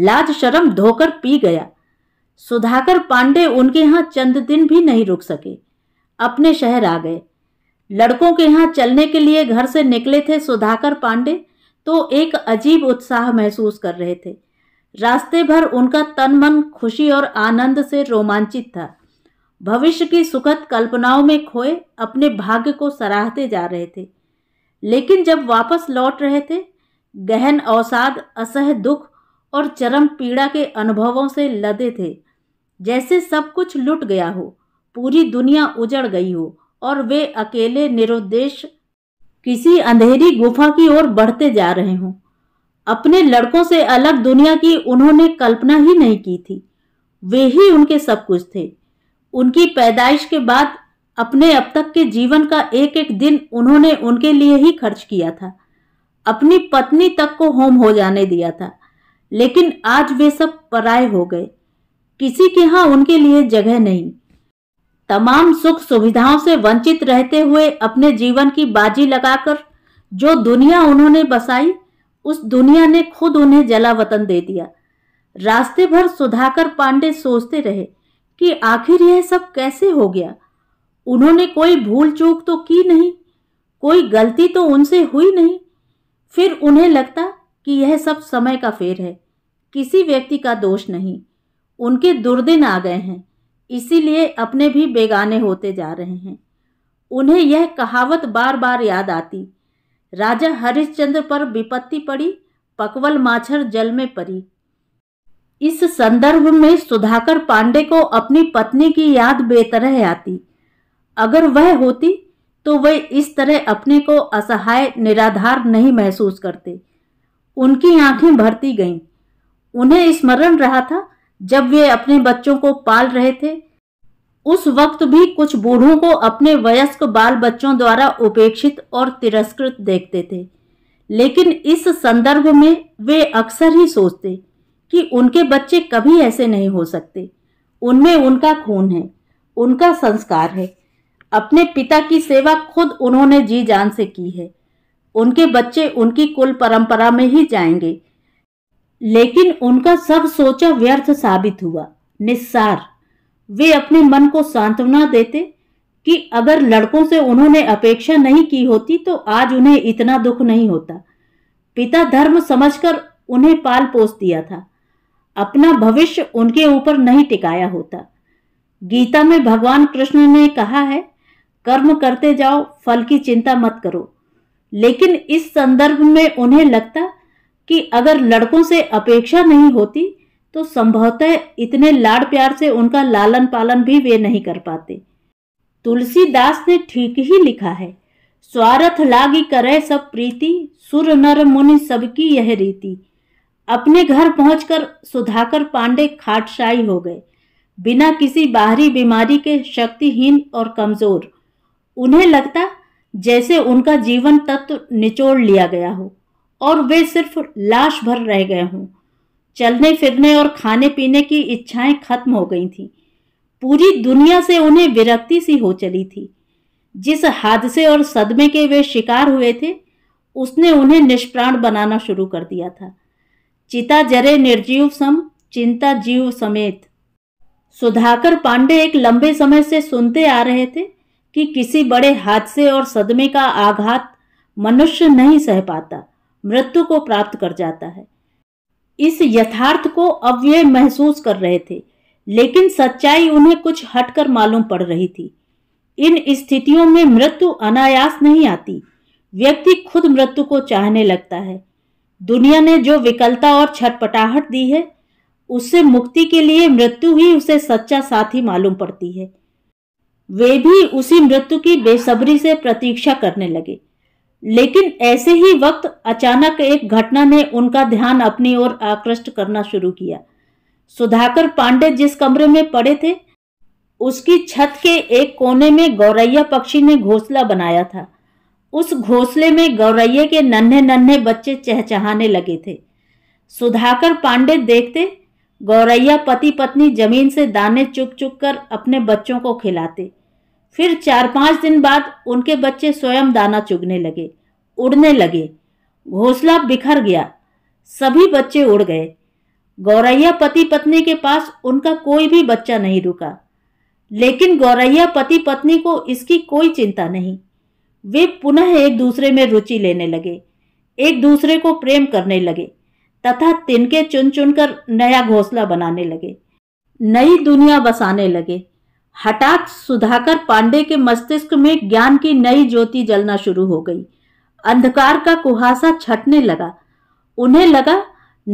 लाज शर्म धोकर पी गया सुधाकर पांडे उनके यहाँ चंद दिन भी नहीं रुक सके अपने शहर आ गए लड़कों के यहाँ चलने के लिए घर से निकले थे सुधाकर पांडे तो एक अजीब उत्साह महसूस कर रहे थे रास्ते भर उनका तन मन खुशी और आनंद से रोमांचित था भविष्य की सुखद कल्पनाओं में खोए अपने भाग्य को सराहते जा रहे थे लेकिन जब वापस लौट रहे थे गहन अवसाद असह दुख और चरम पीड़ा के अनुभवों से लदे थे जैसे सब कुछ लुट गया हो पूरी दुनिया उजड़ गई हो और वे अकेले निरुद्देश किसी अंधेरी गुफा की ओर बढ़ते जा रहे हों अपने लड़कों से अलग दुनिया की उन्होंने कल्पना ही नहीं की थी वे ही उनके सब कुछ थे उनकी पैदाइश के बाद अपने अब तक के जीवन का एक एक दिन उन्होंने उनके लिए ही खर्च किया था अपनी पत्नी तक को होम हो जाने दिया था लेकिन आज वे सब पराय हो गए किसी के यहाँ उनके लिए जगह नहीं तमाम सुख सुविधाओं से वंचित रहते हुए अपने जीवन की बाजी लगाकर जो दुनिया उन्होंने बसाई उस दुनिया ने खुद उन्हें जलावतन दे दिया रास्ते भर सुधाकर पांडे सोचते रहे कि आखिर यह सब कैसे हो गया उन्होंने कोई भूल चूक तो की नहीं कोई गलती तो उनसे हुई नहीं फिर उन्हें लगता कि यह सब समय का फेर है किसी व्यक्ति का दोष नहीं उनके दुर्दिन आ गए हैं इसीलिए अपने भी बेगाने होते जा रहे हैं उन्हें यह कहावत बार बार याद आती राजा हरिश्चंद्र पर विपत्ति पड़ी पकवल माछर जल में पड़ी इस संदर्भ में सुधाकर पांडे को अपनी पत्नी की याद बेतरह आती अगर वह होती तो वे इस तरह अपने को असहाय निराधार नहीं महसूस करते उनकी आंखें भरती गईं उन्हें स्मरण रहा था जब वे अपने बच्चों को पाल रहे थे उस वक्त भी कुछ बूढ़ों को अपने वयस्क बाल बच्चों द्वारा उपेक्षित और तिरस्कृत देखते थे लेकिन इस संदर्भ में वे अक्सर ही सोचते कि उनके बच्चे कभी ऐसे नहीं हो सकते उनमें उनका खून है उनका संस्कार है अपने पिता की सेवा खुद उन्होंने जी जान से की है उनके बच्चे उनकी कुल परंपरा में ही जाएंगे लेकिन उनका सब सोचा व्यर्थ साबित हुआ निस्सार वे अपने मन को सांत्वना देते कि अगर लड़कों से उन्होंने अपेक्षा नहीं की होती तो आज उन्हें इतना दुख नहीं होता पिता धर्म समझकर उन्हें पाल पोस दिया था अपना भविष्य उनके ऊपर नहीं टिकाया होता गीता में भगवान कृष्ण ने कहा है कर्म करते जाओ फल की चिंता मत करो लेकिन इस संदर्भ में उन्हें लगता कि अगर लड़कों से अपेक्षा नहीं होती तो संभवतः इतने लाड़ प्यार से उनका लालन पालन भी वे नहीं कर पाते तुलसीदास ने ठीक ही लिखा है स्वार्थ लागी करे सब प्रीति सुर नर मुनि सबकी यह रीति अपने घर पहुंचकर सुधाकर पांडे खाटशाही हो गए बिना किसी बाहरी बीमारी के शक्तिहीन और कमजोर उन्हें लगता जैसे उनका जीवन तत्व निचोड़ लिया गया हो और वे सिर्फ लाश भर रह गए हों चलने फिरने और खाने पीने की इच्छाएं खत्म हो गई थीं पूरी दुनिया से उन्हें विरक्ति सी हो चली थी जिस हादसे और सदमे के वे शिकार हुए थे उसने उन्हें निष्प्राण बनाना शुरू कर दिया था चिता जरे निर्जीव सम चिंता जीव समेत सुधाकर पांडे एक लंबे समय से सुनते आ रहे थे कि किसी बड़े हादसे और सदमे का आघात मनुष्य नहीं सह पाता मृत्यु को प्राप्त कर जाता है इस यथार्थ को अव्यय महसूस कर रहे थे लेकिन सच्चाई उन्हें कुछ हटकर मालूम पड़ रही थी इन स्थितियों में मृत्यु अनायास नहीं आती व्यक्ति खुद मृत्यु को चाहने लगता है दुनिया ने जो विकलता और छटपटाहट दी है उससे मुक्ति के लिए मृत्यु ही उसे सच्चा साथी मालूम पड़ती है वे भी उसी मृत्यु की बेसब्री से प्रतीक्षा करने लगे लेकिन ऐसे ही वक्त अचानक एक घटना ने उनका ध्यान अपनी ओर आकृष्ट करना शुरू किया सुधाकर पांडे जिस कमरे में पड़े थे उसकी छत के एक कोने में गौरैया पक्षी ने घोंसला बनाया था उस घोंसले में गौरैये के नन्हे नन्हे बच्चे चहचहाने लगे थे सुधाकर पांडे देखते गौरैया पति पत्नी जमीन से दाने चुक चुक कर अपने बच्चों को खिलाते फिर चार पाँच दिन बाद उनके बच्चे स्वयं दाना चुगने लगे उड़ने लगे घोंसला बिखर गया सभी बच्चे उड़ गए गौरैया पति पत्नी के पास उनका कोई भी बच्चा नहीं रुका लेकिन गौरैया पति पत्नी को इसकी कोई चिंता नहीं वे पुनः एक दूसरे में रुचि लेने लगे एक दूसरे को प्रेम करने लगे तथा तिनके चुन चुनकर नया घोंसला बनाने लगे नई दुनिया बसाने लगे हठात सुधाकर पांडे के मस्तिष्क में ज्ञान की नई ज्योति जलना शुरू हो गई अंधकार का कुहासा छटने लगा उन्हें लगा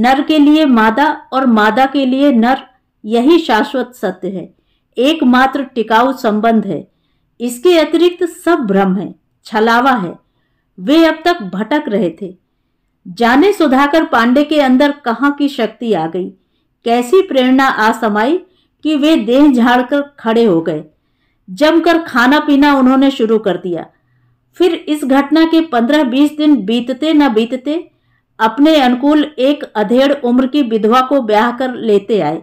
नर के लिए मादा और मादा के लिए नर यही शाश्वत सत्य है एकमात्र टिकाऊ संबंध है इसके अतिरिक्त सब भ्रम है छलावा है वे अब तक भटक रहे थे जाने सुधाकर पांडे के अंदर कहाँ की शक्ति आ गई कैसी प्रेरणा आ समाई कि वे देह झाड़कर खड़े हो गए जमकर खाना पीना उन्होंने शुरू कर दिया फिर इस घटना के पंद्रह बीस दिन बीतते न बीतते अपने अनुकूल एक अधेड़ उम्र की विधवा को ब्याह कर लेते आए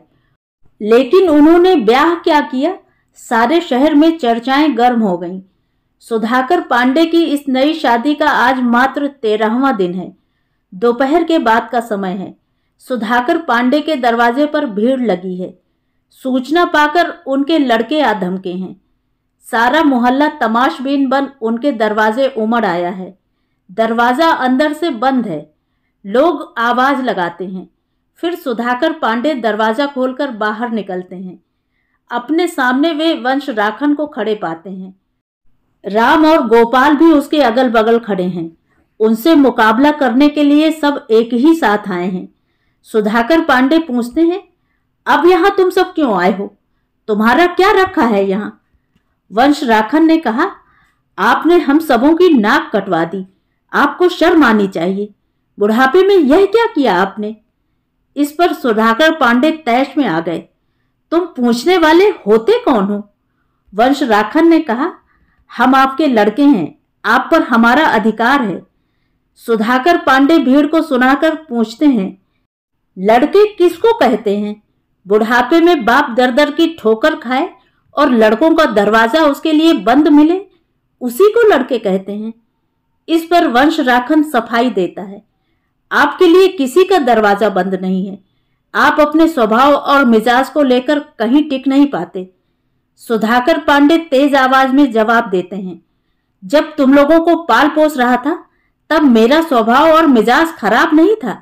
लेकिन उन्होंने ब्याह क्या किया सारे शहर में चर्चाएं गर्म हो गईं। सुधाकर पांडे की इस नई शादी का आज मात्र तेरहवा दिन है दोपहर के बाद का समय है सुधाकर पांडे के दरवाजे पर भीड़ लगी है सूचना पाकर उनके लड़के आ धमके हैं सारा मोहल्ला तमाशबीन बन उनके दरवाजे उमड़ आया है दरवाज़ा अंदर से बंद है लोग आवाज़ लगाते हैं फिर सुधाकर पांडे दरवाज़ा खोलकर बाहर निकलते हैं अपने सामने वे वंश राखन को खड़े पाते हैं राम और गोपाल भी उसके अगल बगल खड़े हैं उनसे मुकाबला करने के लिए सब एक ही साथ आए हैं सुधाकर पांडे पूछते हैं अब यहाँ तुम सब क्यों आए हो तुम्हारा क्या रखा है यहाँ वंश राखन ने कहा आपने हम सबों की नाक कटवा दी आपको शर्म आनी चाहिए बुढ़ापे में यह क्या किया आपने इस पर सुधाकर पांडे तैश में आ गए तुम पूछने वाले होते कौन हो वंश राखन ने कहा हम आपके लड़के हैं आप पर हमारा अधिकार है सुधाकर पांडे भीड़ को सुनाकर पूछते हैं लड़के किसको कहते हैं बुढ़ापे में बाप दर दर की ठोकर खाए और लड़कों का दरवाजा उसके लिए बंद मिले उसी को लड़के कहते हैं इस पर वंश राखन सफाई देता है आपके लिए किसी का दरवाजा बंद नहीं है आप अपने स्वभाव और मिजाज को लेकर कहीं टिक नहीं पाते सुधाकर पांडे तेज आवाज में जवाब देते हैं जब तुम लोगों को पाल पोस रहा था तब मेरा स्वभाव और मिजाज खराब नहीं था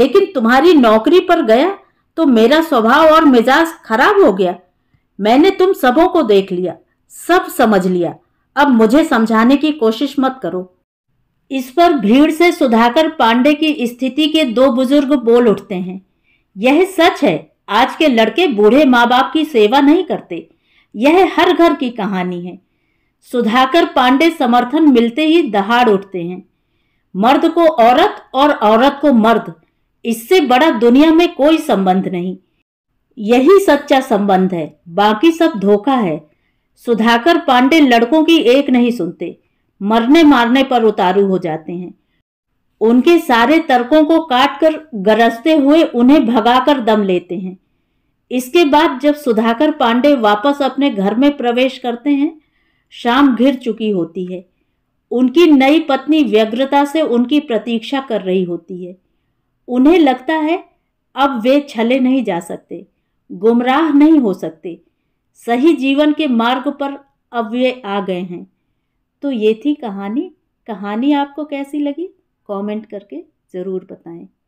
लेकिन तुम्हारी नौकरी पर गया तो मेरा स्वभाव और मिजाज खराब हो गया मैंने तुम सबों को देख लिया सब समझ लिया अब मुझे समझाने की कोशिश मत करो इस पर भीड़ से सुधाकर पांडे की स्थिति के दो बुजुर्ग बोल उठते हैं यह सच है आज के लड़के बूढ़े माँ बाप की सेवा नहीं करते यह हर घर की कहानी है सुधाकर पांडे समर्थन मिलते ही दहाड़ उठते हैं मर्द को औरत और औरत को मर्द इससे बड़ा दुनिया में कोई संबंध नहीं यही सच्चा संबंध है बाकी सब धोखा है सुधाकर पांडे लड़कों की एक नहीं सुनते मरने मारने पर उतारू हो जाते हैं उनके सारे तर्कों को काट कर गरजते हुए उन्हें भगाकर दम लेते हैं इसके बाद जब सुधाकर पांडे वापस अपने घर में प्रवेश करते हैं शाम घिर चुकी होती है उनकी नई पत्नी व्यग्रता से उनकी प्रतीक्षा कर रही होती है उन्हें लगता है अब वे छले नहीं जा सकते गुमराह नहीं हो सकते सही जीवन के मार्ग पर अब वे आ गए हैं तो ये थी कहानी कहानी आपको कैसी लगी कमेंट करके ज़रूर बताएं